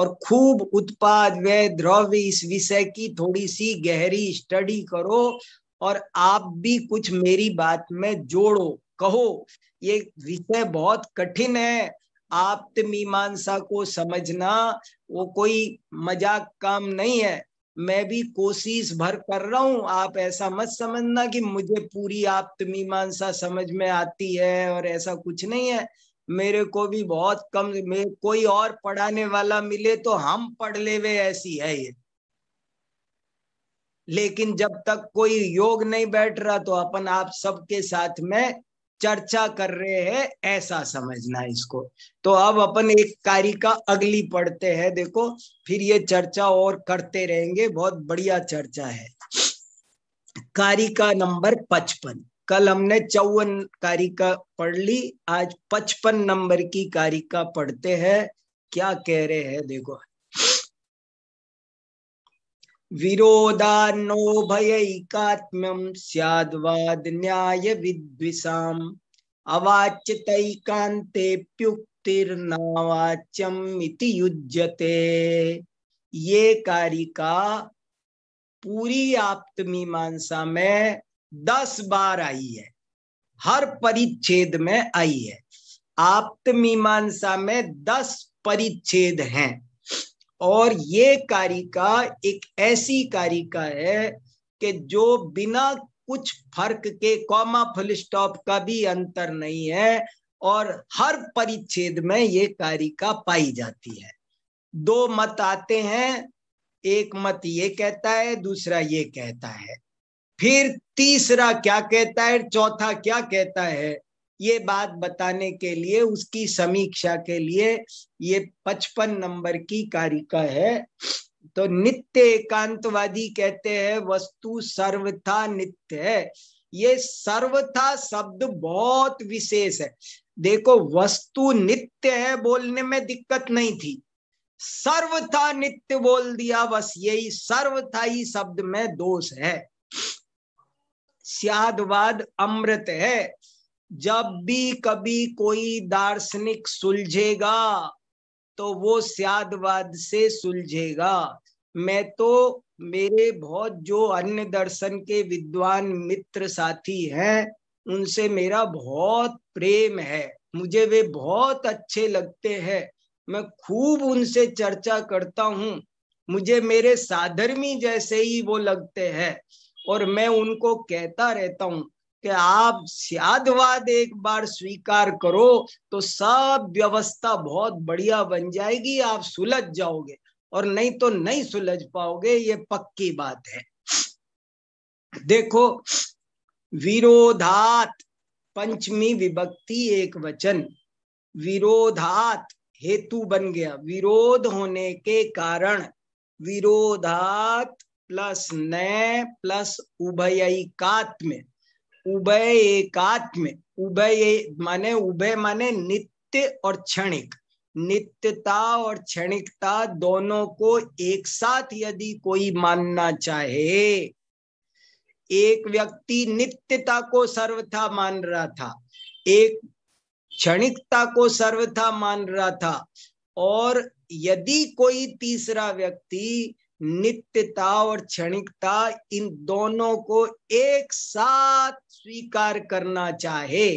और खूब उत्पाद व द्रव्य इस विषय की थोड़ी सी गहरी स्टडी करो और आप भी कुछ मेरी बात में जोड़ो कहो ये विषय बहुत कठिन है आप मीमांसा को समझना वो कोई मजाक काम नहीं है मैं भी कोशिश भर कर रहा हूं आप ऐसा मत समझना कि मुझे पूरी आप मीमांसा समझ में आती है और ऐसा कुछ नहीं है मेरे को भी बहुत कम मेरे कोई और पढ़ाने वाला मिले तो हम पढ़ ले वे ऐसी है ये लेकिन जब तक कोई योग नहीं बैठ रहा तो अपन आप सबके साथ में चर्चा कर रहे हैं ऐसा समझना इसको तो अब अपन एक कारिका अगली पढ़ते हैं देखो फिर ये चर्चा और करते रहेंगे बहुत बढ़िया चर्चा है कारिका नंबर पचपन कल हमने चौवन कारिका पढ़ ली आज पचपन नंबर की कारिका पढ़ते हैं क्या कह रहे हैं देखो विरोधान्नो भयैकात्म्यं स्याद्वाद् न्यायविद्विषाम् अवाच्यतैकान्तेऽप्युक्तिर्नावाच्यम् इति युज्यते ये कारिका पूरी आप्तमीमांसा में दस बार आई है हर परिच्छेद में आई है आप्तमीमांसा में दस परिच्छेद हैं और ये कारिका एक ऐसी कारिका है कि जो बिना कुछ फर्क के कॉमा फुल स्टॉप का भी अंतर नहीं है और हर परिच्छेद में ये कारिका पाई जाती है दो मत आते हैं एक मत ये कहता है दूसरा ये कहता है फिर तीसरा क्या कहता है चौथा क्या कहता है ये बात बताने के लिए उसकी समीक्षा के लिए ये पचपन नंबर की कारिका है तो नित्य एकांतवादी कहते हैं वस्तु सर्वथा नित्य है ये सर्वथा शब्द बहुत विशेष है देखो वस्तु नित्य है बोलने में दिक्कत नहीं थी सर्वथा नित्य बोल दिया बस यही सर्वथा ही शब्द में दोष है स्यादवाद अमृत है जब भी कभी कोई दार्शनिक सुलझेगा तो वो स्यादवाद से सुलझेगा मैं तो मेरे बहुत जो अन्य दर्शन के विद्वान मित्र साथी हैं उनसे मेरा बहुत प्रेम है मुझे वे बहुत अच्छे लगते हैं मैं खूब उनसे चर्चा करता हूँ मुझे मेरे साधर्मी जैसे ही वो लगते हैं और मैं उनको कहता रहता हूँ कि आप स्यादवाद एक बार स्वीकार करो तो सब व्यवस्था बहुत बढ़िया बन जाएगी आप सुलझ जाओगे और नहीं तो नहीं सुलझ पाओगे ये पक्की बात है देखो विरोधात पंचमी विभक्ति एक वचन विरोधात हेतु बन गया विरोध होने के कारण विरोधात प्लस न प्लस उभयिकात में उभय एकात्म उभय माने उभय माने नित्य और क्षणिक नित्यता और क्षणिकता दोनों को एक साथ यदि कोई मानना चाहे एक व्यक्ति नित्यता को सर्वथा मान रहा था एक क्षणिकता को सर्वथा मान रहा था और यदि कोई तीसरा व्यक्ति नित्यता और क्षणिकता इन दोनों को एक साथ स्वीकार करना चाहे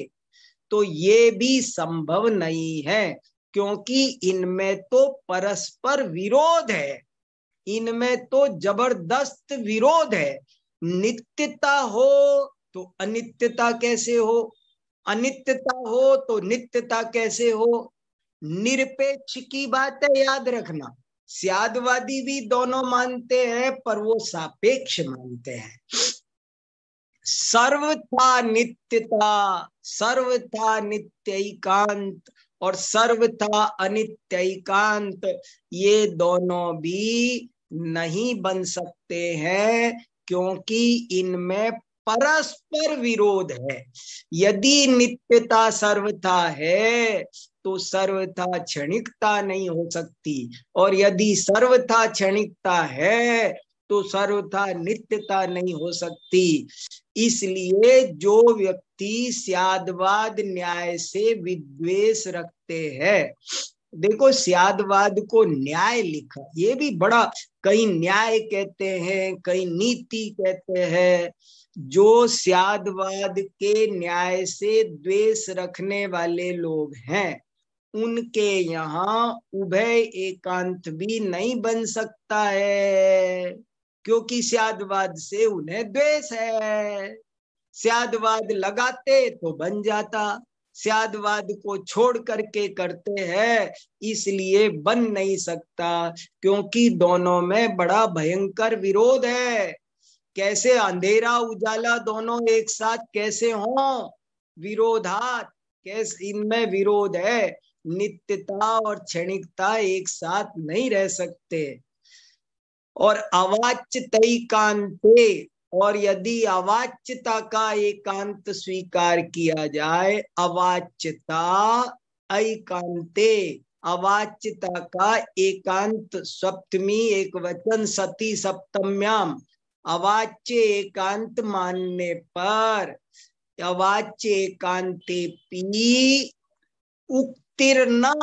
तो ये भी संभव नहीं है क्योंकि इनमें तो परस्पर विरोध है इनमें तो जबरदस्त विरोध है नित्यता हो तो अनित्यता कैसे हो अनित्यता हो तो नित्यता कैसे हो निरपेक्ष की बात है याद रखना स्यादवादी भी दोनों मानते हैं पर वो सापेक्ष मानते हैं सर्वथा नित्यता सर्वथा नित्यकांत और सर्वथा अनित्यकांत ये दोनों भी नहीं बन सकते हैं क्योंकि इनमें परस्पर विरोध है यदि नित्यता सर्वथा है तो सर्वथा क्षणिकता नहीं हो सकती और यदि सर्वथा क्षणिकता है तो सर्वथा नित्यता नहीं हो सकती इसलिए जो व्यक्ति सियादवाद न्याय से विद्वेष रखते हैं देखो सियादवाद को न्याय लिखा ये भी बड़ा कई न्याय कहते हैं कई नीति कहते हैं जो सियादवाद के न्याय से द्वेष रखने वाले लोग हैं उनके यहाँ उभय एकांत भी नहीं बन सकता है क्योंकि स्यादवाद से उन्हें द्वेष है स्यादवाद लगाते तो बन जाता स्यादवाद को छोड़ करके करते हैं इसलिए बन नहीं सकता क्योंकि दोनों में बड़ा भयंकर विरोध है कैसे अंधेरा उजाला दोनों एक साथ कैसे हो विरोधात कैसे इनमें विरोध है नित्यता और क्षणिकता एक साथ नहीं रह सकते और अवाच्यतई कांते और यदि अवाच्यता का एकांत स्वीकार किया जाए अवाच्यता अकांते अवाच्यता का एकांत सप्तमी एक वचन सती सप्तम्याम अवाच्य एकांत मानने पर अवाच्य एकांते पी उक्तिर्ना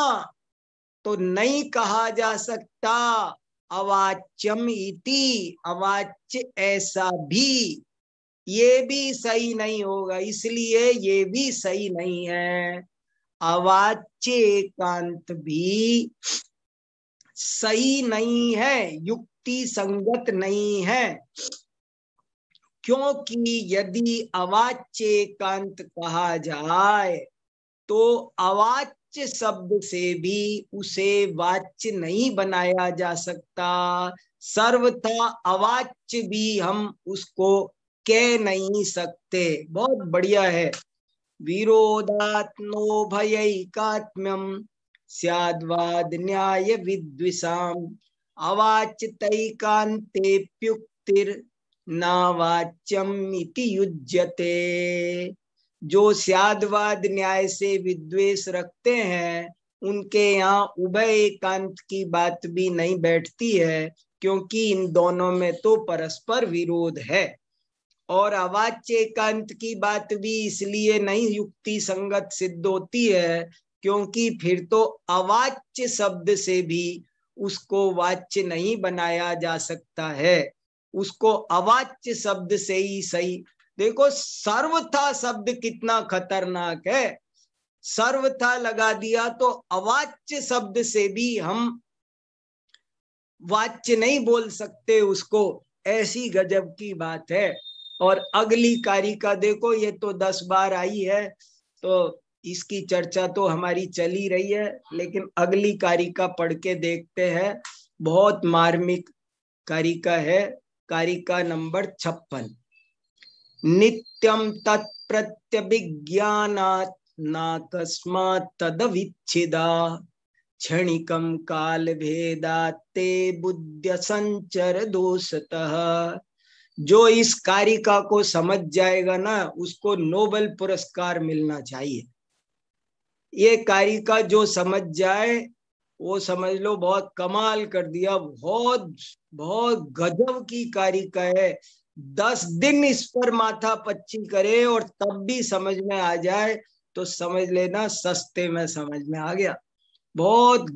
तो नहीं कहा जा सकता अवाच्यम इति अवाच्य ऐसा भी ये भी सही नहीं होगा इसलिए ये भी सही नहीं है अवाच्य एकांत भी सही नहीं है युक्ति संगत नहीं है क्योंकि यदि अवाच्य एकांत कहा जाए तो अवाच्य वाच्य शब्द से भी उसे वाच्य नहीं बनाया जा सकता सर्वथा अवाच्य भी हम उसको कह नहीं सकते बहुत बढ़िया है विरोधात्नो भयकात्म्यम सियादवाद न्याय विद्विषाम अवाच्यतकांतेप्युक्तिर नावाच्यम इति युज्यते जो स्यादवाद न्याय से विद्वेष रखते हैं उनके यहाँ उभय एकांत की बात भी नहीं बैठती है क्योंकि इन दोनों में तो परस्पर विरोध है और अवाच्य एकांत की बात भी इसलिए नहीं युक्ति संगत सिद्ध होती है क्योंकि फिर तो अवाच्य शब्द से भी उसको वाच्य नहीं बनाया जा सकता है उसको अवाच्य शब्द से ही सही देखो सर्वथा शब्द कितना खतरनाक है सर्वथा लगा दिया तो अवाच्य शब्द से भी हम वाच्य नहीं बोल सकते उसको ऐसी गजब की बात है और अगली का देखो ये तो दस बार आई है तो इसकी चर्चा तो हमारी चली रही है लेकिन अगली कारिका पढ़ के देखते हैं बहुत मार्मिक कारिका है कारिका नंबर छप्पन नित्यम तत्प्रत्यभिज्ञानात् नाकस्मात् तदविच्छिदा क्षणिकं कालभेदात् ते बुद्ध संचर दोषतः जो इस कारिका को समझ जाएगा ना उसको नोबल पुरस्कार मिलना चाहिए ये कारिका जो समझ जाए वो समझ लो बहुत कमाल कर दिया बहुत बहुत गजब की कारिका है दस दिन इस पर माथा पच्ची करे और तब भी समझ में आ जाए तो समझ लेना सस्ते में समझ में आ गया बहुत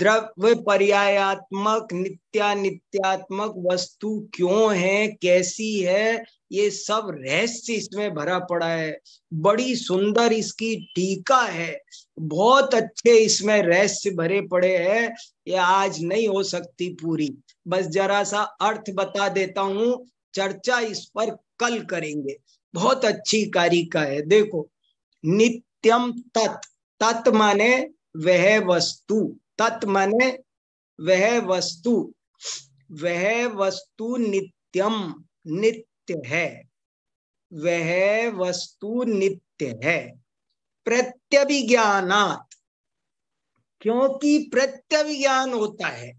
द्रव्य पर्यायात्मक नित्या नित्यात्मक वस्तु क्यों है कैसी है ये सब रहस्य इसमें भरा पड़ा है बड़ी सुंदर इसकी टीका है बहुत अच्छे इसमें रहस्य भरे पड़े हैं ये आज नहीं हो सकती पूरी बस जरा सा अर्थ बता देता हूं चर्चा इस पर कल करेंगे बहुत अच्छी कारिका है देखो नित्यम तत् तत् माने वह वस्तु तत् माने वह वस्तु वह वस्तु नित्यम नित्य है वह वस्तु नित्य है प्रत्यभिज्ञानात् क्योंकि प्रत्यभिज्ञान होता है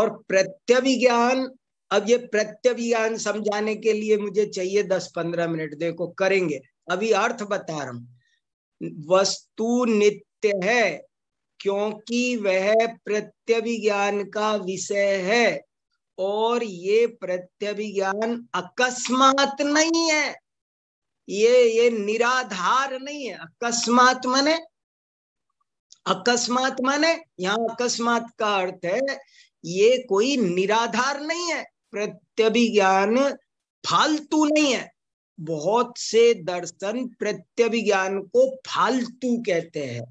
और प्रत्यभिज्ञान अब ये प्रत्यभिज्ञान समझाने के लिए मुझे चाहिए दस पंद्रह मिनट देखो करेंगे अभी अर्थ बता रहा हूं वस्तु नित्य है क्योंकि वह प्रत्यभिज्ञान का विषय है और ये प्रत्यभिज्ञान अकस्मात नहीं है ये ये निराधार नहीं है अकस्मात माने अकस्मात माने यहां अकस्मात का अर्थ है ये कोई निराधार नहीं है प्रत्यभिज्ञान फालतू नहीं है बहुत से दर्शन प्रत्यभिज्ञान को फालतू कहते हैं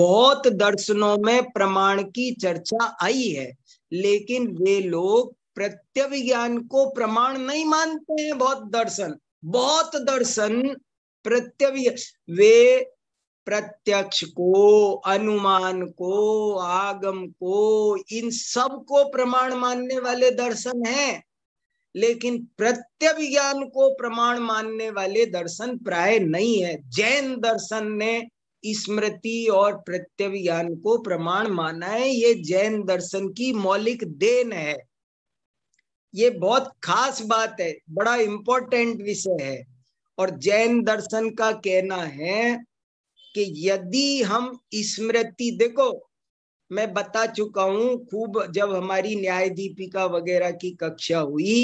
बहुत दर्शनों में प्रमाण की चर्चा आई है लेकिन वे लोग प्रत्यभिज्ञान को प्रमाण नहीं मानते हैं बहुत दर्शन बहुत दर्शन प्रत्यभिज्ञान वे प्रत्यक्ष को अनुमान को आगम को इन सब को प्रमाण मानने वाले दर्शन हैं लेकिन प्रत्यभिज्ञान को प्रमाण मानने वाले दर्शन प्राय नहीं है जैन दर्शन ने स्मृति और प्रत्यभिज्ञान को प्रमाण माना है ये जैन दर्शन की मौलिक देन है ये बहुत खास बात है बड़ा इंपॉर्टेंट विषय है और जैन दर्शन का कहना है कि यदि हम स्मृति देखो मैं बता चुका हूं खूब जब हमारी न्याय दीपिका वगैरह की कक्षा हुई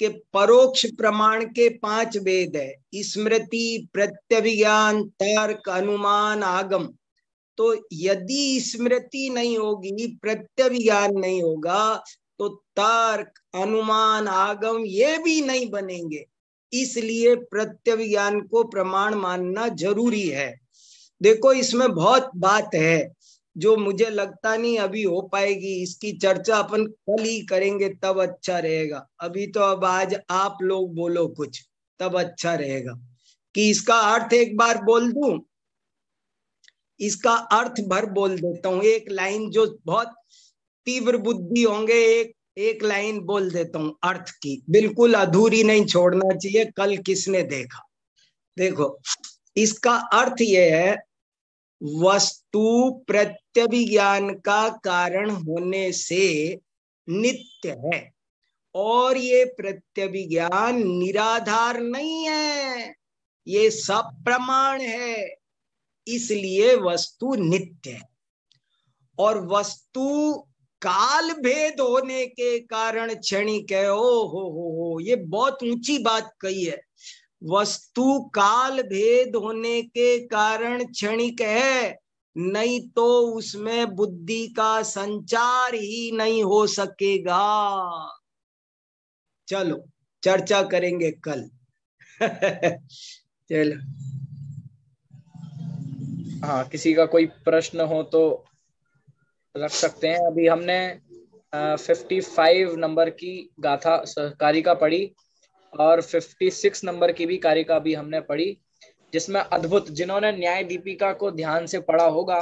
कि परोक्ष प्रमाण के पांच वेद है स्मृति प्रत्यभिज्ञान तर्क अनुमान आगम तो यदि स्मृति नहीं होगी प्रत्यभिज्ञान नहीं होगा तो तर्क अनुमान आगम ये भी नहीं बनेंगे इसलिए प्रत्यभिज्ञान को प्रमाण मानना जरूरी है देखो इसमें बहुत बात है जो मुझे लगता नहीं अभी हो पाएगी इसकी चर्चा अपन कल ही करेंगे तब अच्छा रहेगा अभी तो अब आज आप लोग बोलो कुछ तब अच्छा रहेगा कि इसका अर्थ एक बार बोल दू इसका अर्थ भर बोल देता हूँ एक लाइन जो बहुत तीव्र बुद्धि होंगे एक एक लाइन बोल देता हूँ अर्थ की बिल्कुल अधूरी नहीं छोड़ना चाहिए कल किसने देखा देखो इसका अर्थ यह है वस्तु प्रत्यभिज्ञान का कारण होने से नित्य है और ये प्रत्यभिज्ञान निराधार नहीं है ये सब प्रमाण है इसलिए वस्तु नित्य है और वस्तु काल भेद होने के कारण क्षणिक है ओ हो हो हो ये बहुत ऊंची बात कही है वस्तु काल भेद होने के कारण क्षणिक है नहीं तो उसमें बुद्धि का संचार ही नहीं हो सकेगा चलो चर्चा करेंगे कल
चलो हाँ किसी का कोई प्रश्न हो तो रख सकते हैं अभी हमने फिफ्टी फाइव नंबर की गाथा सहकारी का पढ़ी और 56 नंबर की भी कारिका भी हमने पढ़ी जिसमें अद्भुत जिन्होंने न्याय दीपिका को ध्यान से पढ़ा होगा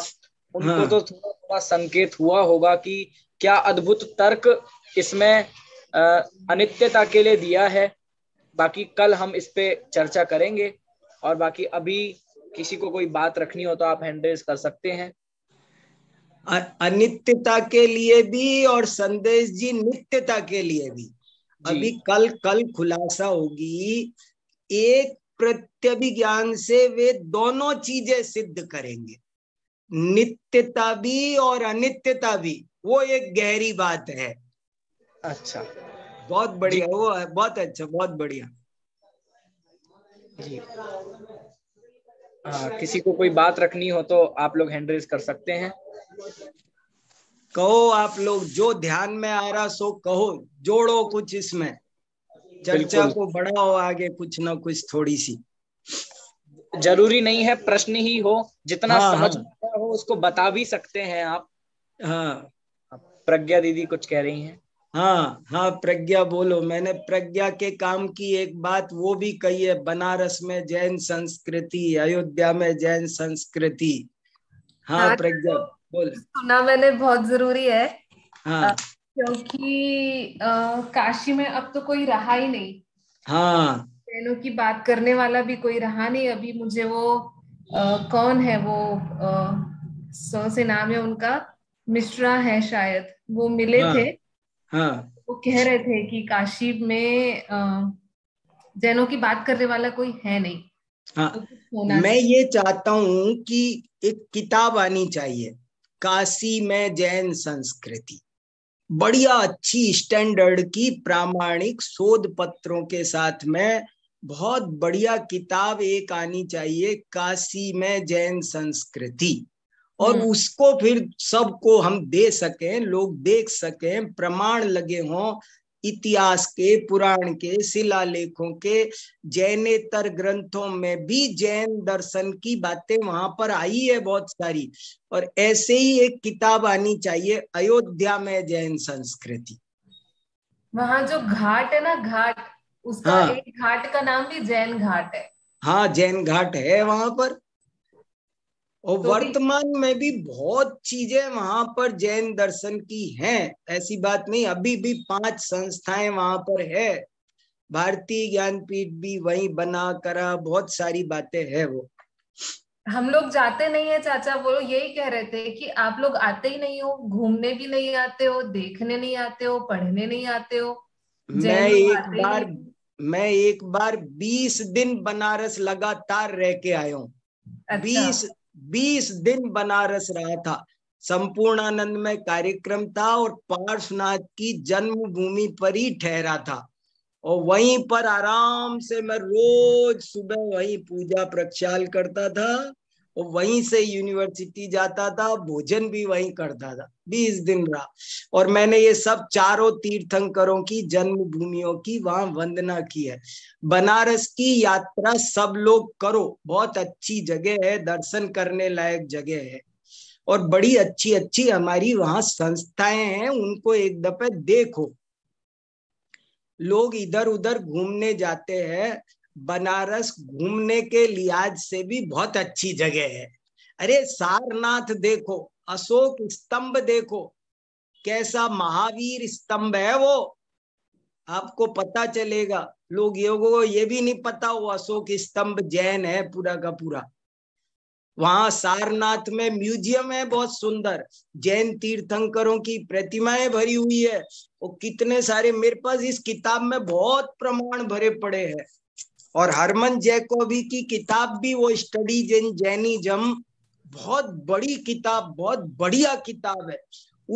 उनको हाँ। तो थोड़ा थोड़ा संकेत हुआ होगा कि क्या अद्भुत तर्क इसमें अनित्यता के लिए दिया है बाकी कल हम इस पे चर्चा करेंगे और बाकी अभी किसी को कोई बात रखनी हो तो आप हैंड कर सकते हैं
अनित्यता के लिए भी और संदेश जी नित्यता के लिए भी अभी कल कल खुलासा होगी एक प्रत्यभिज्ञान से वे दोनों चीजें सिद्ध करेंगे नित्यता भी और अनित्यता भी वो एक गहरी बात है अच्छा
बहुत बढ़िया वो है बहुत अच्छा बहुत बढ़िया जी आ, किसी को कोई बात रखनी हो तो आप लोग हैंड रेज कर सकते हैं कहो आप लोग जो ध्यान में आ रहा सो कहो जोड़ो कुछ इसमें चर्चा को बढ़ाओ आगे कुछ ना कुछ थोड़ी सी जरूरी नहीं है प्रश्न ही हो जितना हाँ, समझ हाँ, हो उसको बता भी सकते हैं आप हाँ प्रज्ञा दीदी कुछ कह रही हैं हाँ हाँ
प्रज्ञा बोलो मैंने प्रज्ञा के काम की एक बात वो भी कही है बनारस में जैन संस्कृति अयोध्या में जैन संस्कृति हाँ, हाँ तो प्रज्ञा तो बोल
सुना मैंने बहुत जरूरी है हाँ क्योंकि काशी में अब तो कोई रहा ही नहीं हाँ ट्रेनों की बात करने वाला भी कोई रहा नहीं अभी मुझे वो आ, कौन है वो सौ से नाम है उनका मिश्रा है शायद वो मिले हाँ, थे हाँ वो कह रहे थे कि काशी में जैनों की बात करने वाला कोई है नहीं हाँ, तो
मैं ये चाहता हूँ कि एक किताब आनी चाहिए काशी में जैन संस्कृति बढ़िया अच्छी स्टैंडर्ड की प्रामाणिक शोध पत्रों के साथ में बहुत बढ़िया किताब एक आनी चाहिए काशी में जैन संस्कृति और हम्म। उसको फिर सबको हम दे सकें लोग देख सकें प्रमाण लगे हों इतिहास के पुराण के शिला लेखों के जैनेतर ग्रंथों में भी जैन दर्शन की बातें वहां पर आई है बहुत सारी और ऐसे ही एक किताब आनी चाहिए अयोध्या में जैन संस्कृति
वहां जो घाट है ना घाट उसका हाँ, एक घाट का नाम भी जैन घाट है
हाँ जैन घाट है वहां पर और तो
वर्तमान में भी बहुत
चीजें वहां पर जैन दर्शन की हैं ऐसी बात नहीं अभी भी पांच संस्थाएं वहां पर है भारतीय ज्ञानपीठ भी वहीं बना करा बहुत सारी बातें है वो
हम लोग जाते नहीं है चाचा वो यही कह रहे थे कि आप लोग आते ही नहीं हो घूमने भी नहीं आते हो देखने नहीं आते हो पढ़ने नहीं आते हो मैं एक बार
मैं एक बार बीस दिन बनारस लगातार रह के आयो हूँ अच्छा। बीस अच्छा। बीस दिन बनारस रहा था संपूर्णानंद में कार्यक्रम था और पार्श्वनाथ की जन्मभूमि पर ही ठहरा था और वहीं पर आराम से मैं रोज सुबह वहीं पूजा प्रक्षाल करता था और तो वहीं से यूनिवर्सिटी जाता था भोजन भी वहीं करता था बीस दिन रहा और मैंने ये सब चारों तीर्थंकरों की जन्मभूमियों की वहां वंदना की है बनारस की यात्रा सब लोग करो बहुत अच्छी जगह है दर्शन करने लायक जगह है और बड़ी अच्छी अच्छी हमारी वहां संस्थाएं हैं उनको एक दफे देखो लोग इधर उधर घूमने जाते हैं बनारस घूमने के लिहाज से भी बहुत अच्छी जगह है अरे सारनाथ देखो अशोक स्तंभ देखो कैसा महावीर स्तंभ है वो आपको पता चलेगा लोग योगों को ये भी नहीं पता वो अशोक स्तंभ जैन है पूरा का पूरा वहां सारनाथ में म्यूजियम है बहुत सुंदर जैन तीर्थंकरों की प्रतिमाएं भरी हुई है और कितने सारे मेरे पास इस किताब में बहुत प्रमाण भरे पड़े हैं और हरमन जैकोबी की किताब भी वो स्टडीज इन जैनिज्म बहुत बड़ी किताब बहुत बढ़िया किताब है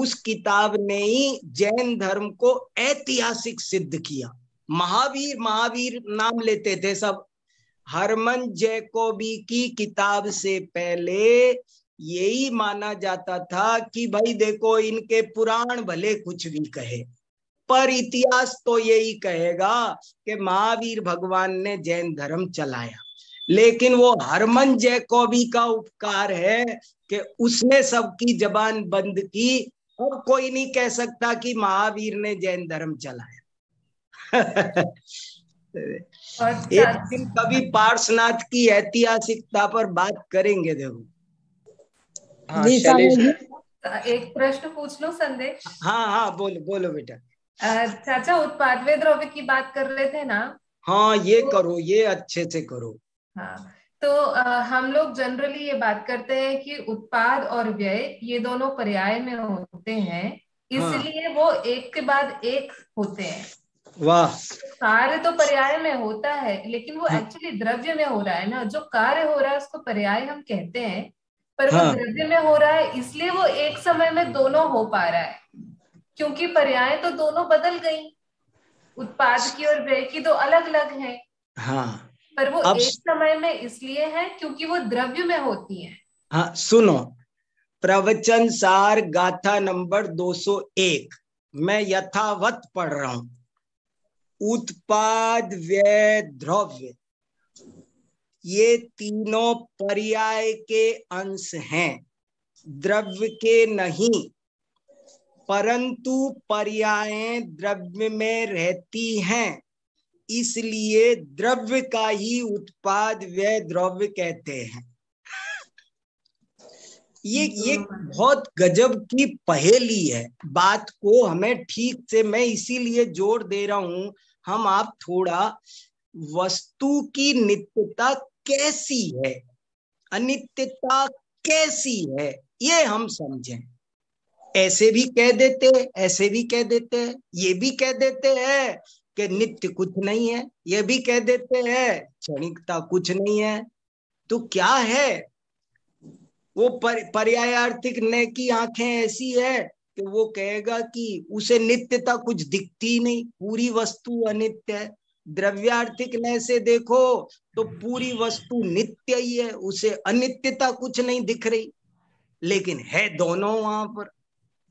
उस किताब ने ही जैन धर्म को ऐतिहासिक सिद्ध किया महावीर महावीर नाम लेते थे सब हरमन जैकोबी की किताब से पहले यही माना जाता था कि भाई देखो इनके पुराण भले कुछ भी कहे पर इतिहास तो यही कहेगा कि महावीर भगवान ने जैन धर्म चलाया लेकिन वो हरमन जैकोबी का उपकार है कि उसने सबकी जबान बंद की अब कोई नहीं कह सकता कि महावीर ने जैन धर्म चलाया अच्छा। एक दिन कभी पार्शनाथ की ऐतिहासिकता पर बात करेंगे देखो
हाँ, एक प्रश्न पूछ लो संदेश
हाँ हाँ बोलो बोलो बेटा
चाचा उत्पादवे द्रव्य की बात कर रहे थे ना
हाँ ये तो, करो ये अच्छे से करो
हाँ तो आ, हम लोग जनरली ये बात करते हैं कि उत्पाद और व्यय ये दोनों पर्याय में होते हैं हाँ। इसलिए हाँ। वो एक के बाद एक होते हैं वाह कार्य तो पर्याय में होता है लेकिन वो एक्चुअली हाँ। द्रव्य में हो रहा है ना जो कार्य हो रहा है उसको पर्याय हम कहते हैं
पर हाँ। वो द्रव्य
में हो रहा है इसलिए वो एक समय में दोनों हो पा रहा है क्योंकि पर्याय तो दोनों बदल गई उत्पाद की और व्यय की तो अलग अलग है हाँ पर वो अब, एक समय में इसलिए है क्योंकि वो द्रव्य में होती है
हाँ सुनो प्रवचन सार गाथा नंबर 201 मैं यथावत पढ़ रहा हूं उत्पाद व्यय द्रव्य ये तीनों पर्याय के अंश हैं द्रव्य के नहीं परंतु पर्याय द्रव्य में रहती हैं इसलिए द्रव्य का ही उत्पाद व्य द्रव्य कहते हैं ये ये बहुत गजब की पहेली है बात को हमें ठीक से मैं इसीलिए जोर दे रहा हूं हम आप थोड़ा वस्तु की नित्यता कैसी है अनित्यता कैसी है ये हम समझें ऐसे भी कह देते ऐसे भी कह देते हैं ये भी कह देते हैं कि नित्य कुछ नहीं है ये भी कह देते हैं क्षणिकता कुछ नहीं है तो क्या है वो पर, पर्यायार्थिक न की आंखें ऐसी है कि वो कहेगा कि उसे नित्यता कुछ दिखती नहीं पूरी वस्तु अनित्य है द्रव्यार्थिक नय से देखो तो पूरी वस्तु नित्य ही है उसे अनित्यता कुछ नहीं दिख रही लेकिन है दोनों वहां पर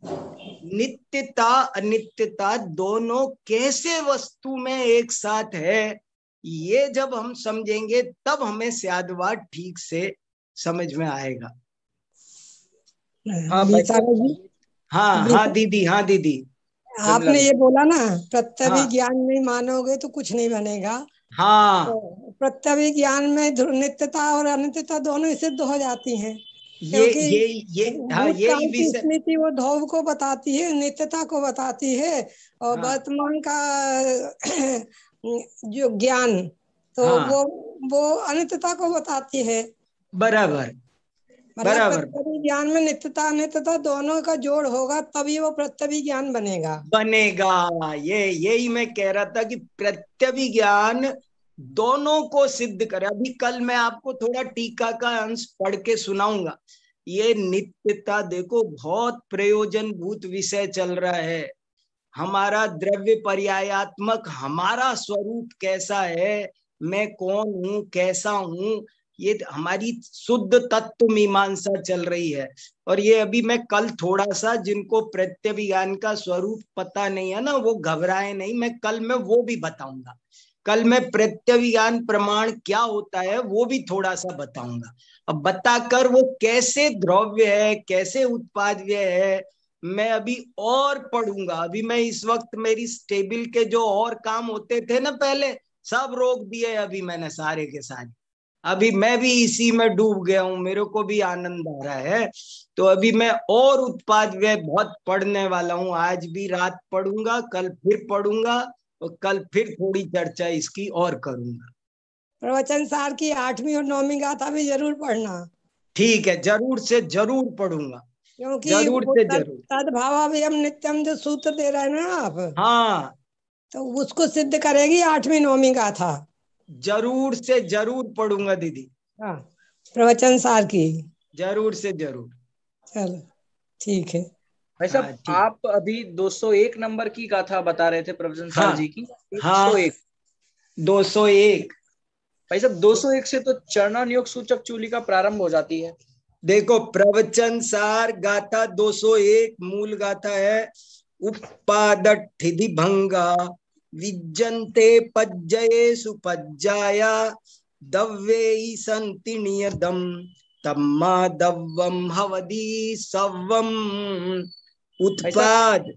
नित्यता अनित्यता दोनों कैसे वस्तु में एक साथ है ये जब हम समझेंगे तब हमें स्यादवाद ठीक से समझ में आएगा
हाँ हाँ हाँ
दीदी हाँ दीदी आपने ये
बोला ना प्रत्यवी हाँ, ज्ञान नहीं मानोगे तो कुछ नहीं बनेगा हाँ तो प्रत्यवी ज्ञान में नित्यता और अनित्यता दोनों सिद्ध हो जाती हैं ये ये ये हाँ ये स्मृति वो धोव को बताती है नित्यता को बताती है और हाँ। वर्तमान हाँ, का जो ज्ञान तो हाँ, वो वो अनित्यता को बताती है बराबर मतलब बराबर ज्ञान में नित्यता अनित्यता दोनों का जोड़ होगा तभी वो प्रत्यवी ज्ञान बनेगा
बनेगा ये यही मैं कह रहा था कि प्रत्यवी ज्ञान दोनों को सिद्ध करे अभी कल मैं आपको थोड़ा टीका का अंश पढ़ के सुनाऊंगा ये नित्यता देखो बहुत प्रयोजन भूत विषय चल रहा है हमारा द्रव्य पर्यायात्मक हमारा स्वरूप कैसा है मैं कौन हूँ कैसा हूँ ये हमारी शुद्ध तत्व मीमांसा चल रही है और ये अभी मैं कल थोड़ा सा जिनको प्रत्यभिज्ञान का स्वरूप पता नहीं है ना वो घबराए नहीं मैं कल मैं वो भी बताऊंगा कल मैं प्रत्यविज्ञान प्रमाण क्या होता है वो भी थोड़ा सा बताऊंगा अब बताकर वो कैसे द्रव्य है कैसे उत्पाद्य है मैं अभी और पढ़ूंगा अभी मैं इस वक्त मेरी स्टेबल के जो और काम होते थे ना पहले सब रोक दिए अभी मैंने सारे के सारे अभी मैं भी इसी में डूब गया हूं मेरे को भी आनंद आ रहा है तो अभी मैं और उत्पाद व्यय बहुत पढ़ने वाला हूँ आज भी रात पढ़ूंगा कल फिर पढ़ूंगा और कल फिर थोड़ी चर्चा इसकी और करूंगा
प्रवचन सार की आठवीं और नौवीं गाथा भी जरूर पढ़ना
ठीक है जरूर से जरूर पढ़ूंगा
क्योंकि जरूर से जरूर तदभावा हम नित्यम जो सूत्र दे रहे हैं ना आप हाँ तो उसको सिद्ध करेगी आठवीं नौवीं गाथा
जरूर से जरूर पढ़ूंगा दीदी
हाँ प्रवचन सार की
जरूर से जरूर
चलो ठीक है
भाई साहब हाँ, आप अभी 201 नंबर की गाथा बता रहे थे प्रवचन हाँ, जी की हाँ, 201 एक भाई साहब 201 से तो चरणा नियोग सूचक चूली का प्रारंभ हो जाती है देखो प्रवचन सार गाथा
201 मूल गाथा है उपादिधि भंगा विजंते पज्जये सुपज्जाया दव्ये संति नियतम तम्मा दव्वम हवदी सव्वम उत्पाद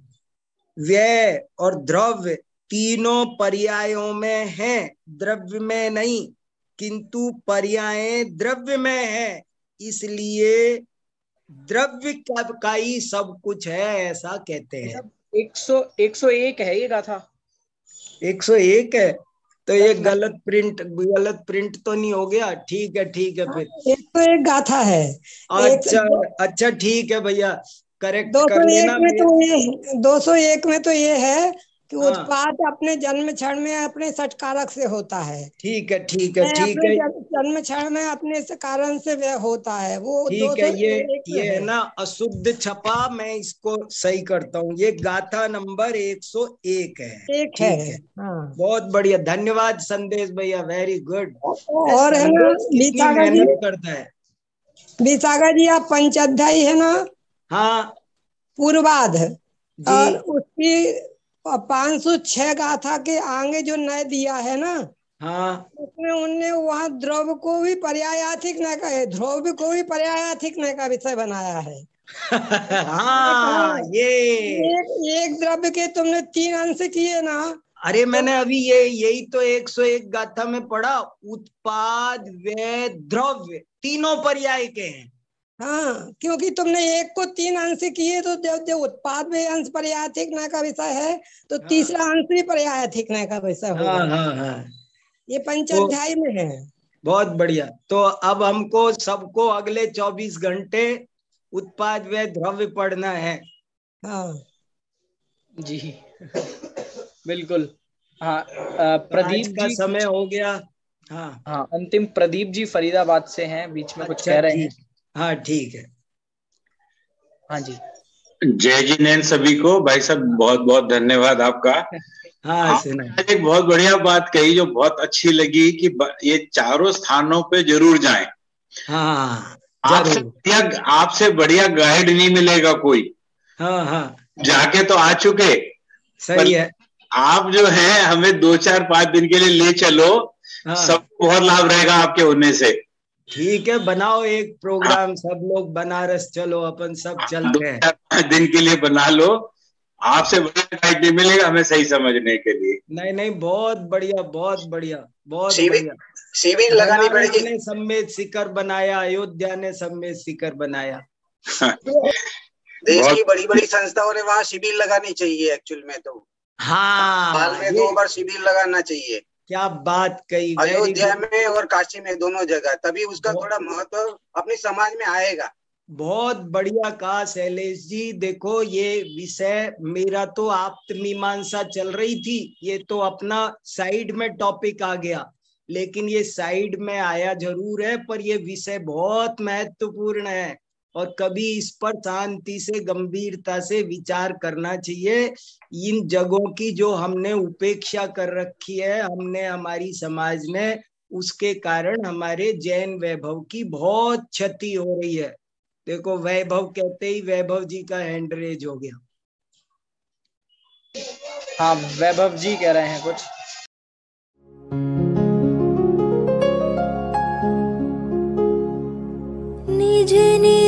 व्यय और द्रव्य तीनों पर्यायों में है द्रव्य में नहीं किंतु पर्याय द्रव्य में है इसलिए द्रव्य का ही
सब कुछ है ऐसा कहते हैं एक सौ एक सौ एक है ये गाथा
एक सौ एक है तो ये अच्छा। गलत प्रिंट गलत प्रिंट तो नहीं हो गया ठीक है ठीक है हाँ,
फिर एक तो एक गाथा है अच्छा
अच्छा ठीक है भैया करेक्ट दो सौ एक में तो
ये दो सौ एक में तो ये है कि हाँ। उत्पाद अपने जन्म क्षण में अपने सटकारक से होता है ठीक है ठीक है ठीक है जन्म क्षण में अपने से कारण से वह होता है वो ठीक है ये ये है
ना अशुद्ध छपा मैं इसको सही करता हूँ ये गाथा नंबर एक है एक है, है।
हाँ।
बहुत बढ़िया धन्यवाद संदेश भैया वेरी गुड और है ना जी करता है
बीसागर जी आप पंचाध्यायी है ना हाँ पूर्वाध और उसकी छह गाथा के आगे जो नए दिया है ना हाँ उसमें उनने वहाँ ध्रुव को भी पर्यायाथिक न कहे ध्रुव को भी पर्यायाथिक न का विषय बनाया है
हाँ
ये एक, एक द्रव्य के तुमने तीन अंश किए ना
अरे तो मैंने अभी ये यही तो 101 गाथा में पढ़ा उत्पाद व द्रव्य तीनों पर्याय के हैं
हाँ क्योंकि तुमने एक को तीन अंश किए तो जब जब उत्पाद में अंश पर्याथिक न का विषय है तो हाँ। तीसरा अंश भी पर्याथिक न का विषय होगा हाँ, हाँ, हाँ। ये पंचाध्याय तो में है
बहुत बढ़िया तो अब हमको सबको अगले चौबीस घंटे उत्पाद व द्रव्य पढ़ना है हाँ जी
बिल्कुल हाँ प्रदीप का समय हो गया हाँ हाँ अंतिम प्रदीप जी फरीदाबाद से हैं बीच में अच्छा कुछ कह अच्छा, रहे हैं हाँ ठीक है हाँ जी जय जी नैन सभी को भाई साहब बहुत बहुत धन्यवाद आपका हाँ एक बहुत बढ़िया बात कही जो बहुत अच्छी लगी कि ये चारों स्थानों पे जरूर जाए
हाँ आपसे बढ़िया
आपसे बढ़िया गाइड नहीं मिलेगा कोई हाँ हाँ जाके तो आ चुके सही है आप जो है हमें दो चार पांच दिन के लिए ले चलो हाँ। सब बहुत लाभ रहेगा आपके होने से ठीक है बनाओ एक
प्रोग्राम सब लोग बनारस चलो अपन सब चलते
हैं दिन के लिए बना लो आपसे मिलेगा हमें सही समझने के लिए
नहीं नहीं बहुत बढ़िया बहुत बढ़िया बहुत बढ़िया शिविर लगानी पड़ेगी ने सम्मेद शिखर बनाया अयोध्या ने सम्मेद शिखर बनाया देश की बड़ी बड़ी संस्थाओं ने वहाँ शिविर लगानी चाहिए एक्चुअल में तो हाँ दो बार शिविर लगाना चाहिए क्या बात कही अयोध्या में और काशी में दोनों जगह तभी उसका थोड़ा महत्व अपने समाज में आएगा बहुत बढ़िया कहा शैलेश जी देखो ये विषय मेरा तो आत्मीमांसा चल रही थी ये तो अपना साइड में टॉपिक आ गया लेकिन ये साइड में आया जरूर है पर ये विषय बहुत महत्वपूर्ण है और कभी इस पर शांति से गंभीरता से विचार करना चाहिए इन जगहों की जो हमने उपेक्षा कर रखी है हमने हमारी समाज में उसके कारण हमारे जैन वैभव की बहुत क्षति हो रही है देखो वैभव कहते ही वैभव जी का हैंडरेज हो गया हाँ वैभव जी कह रहे हैं कुछ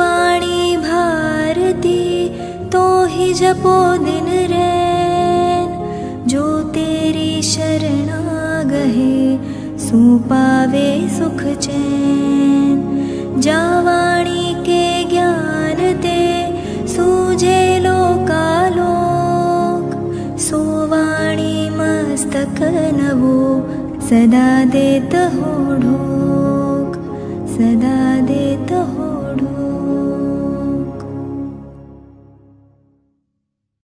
वाणी भारती तोहि जपो दिन जो तेरी गहे शरण सुपावे सुख चैन जावाणी के ज्ञान ते सूजे लोका लोक मस्तक नवो सदा देत हो ढोक सदा
देत हो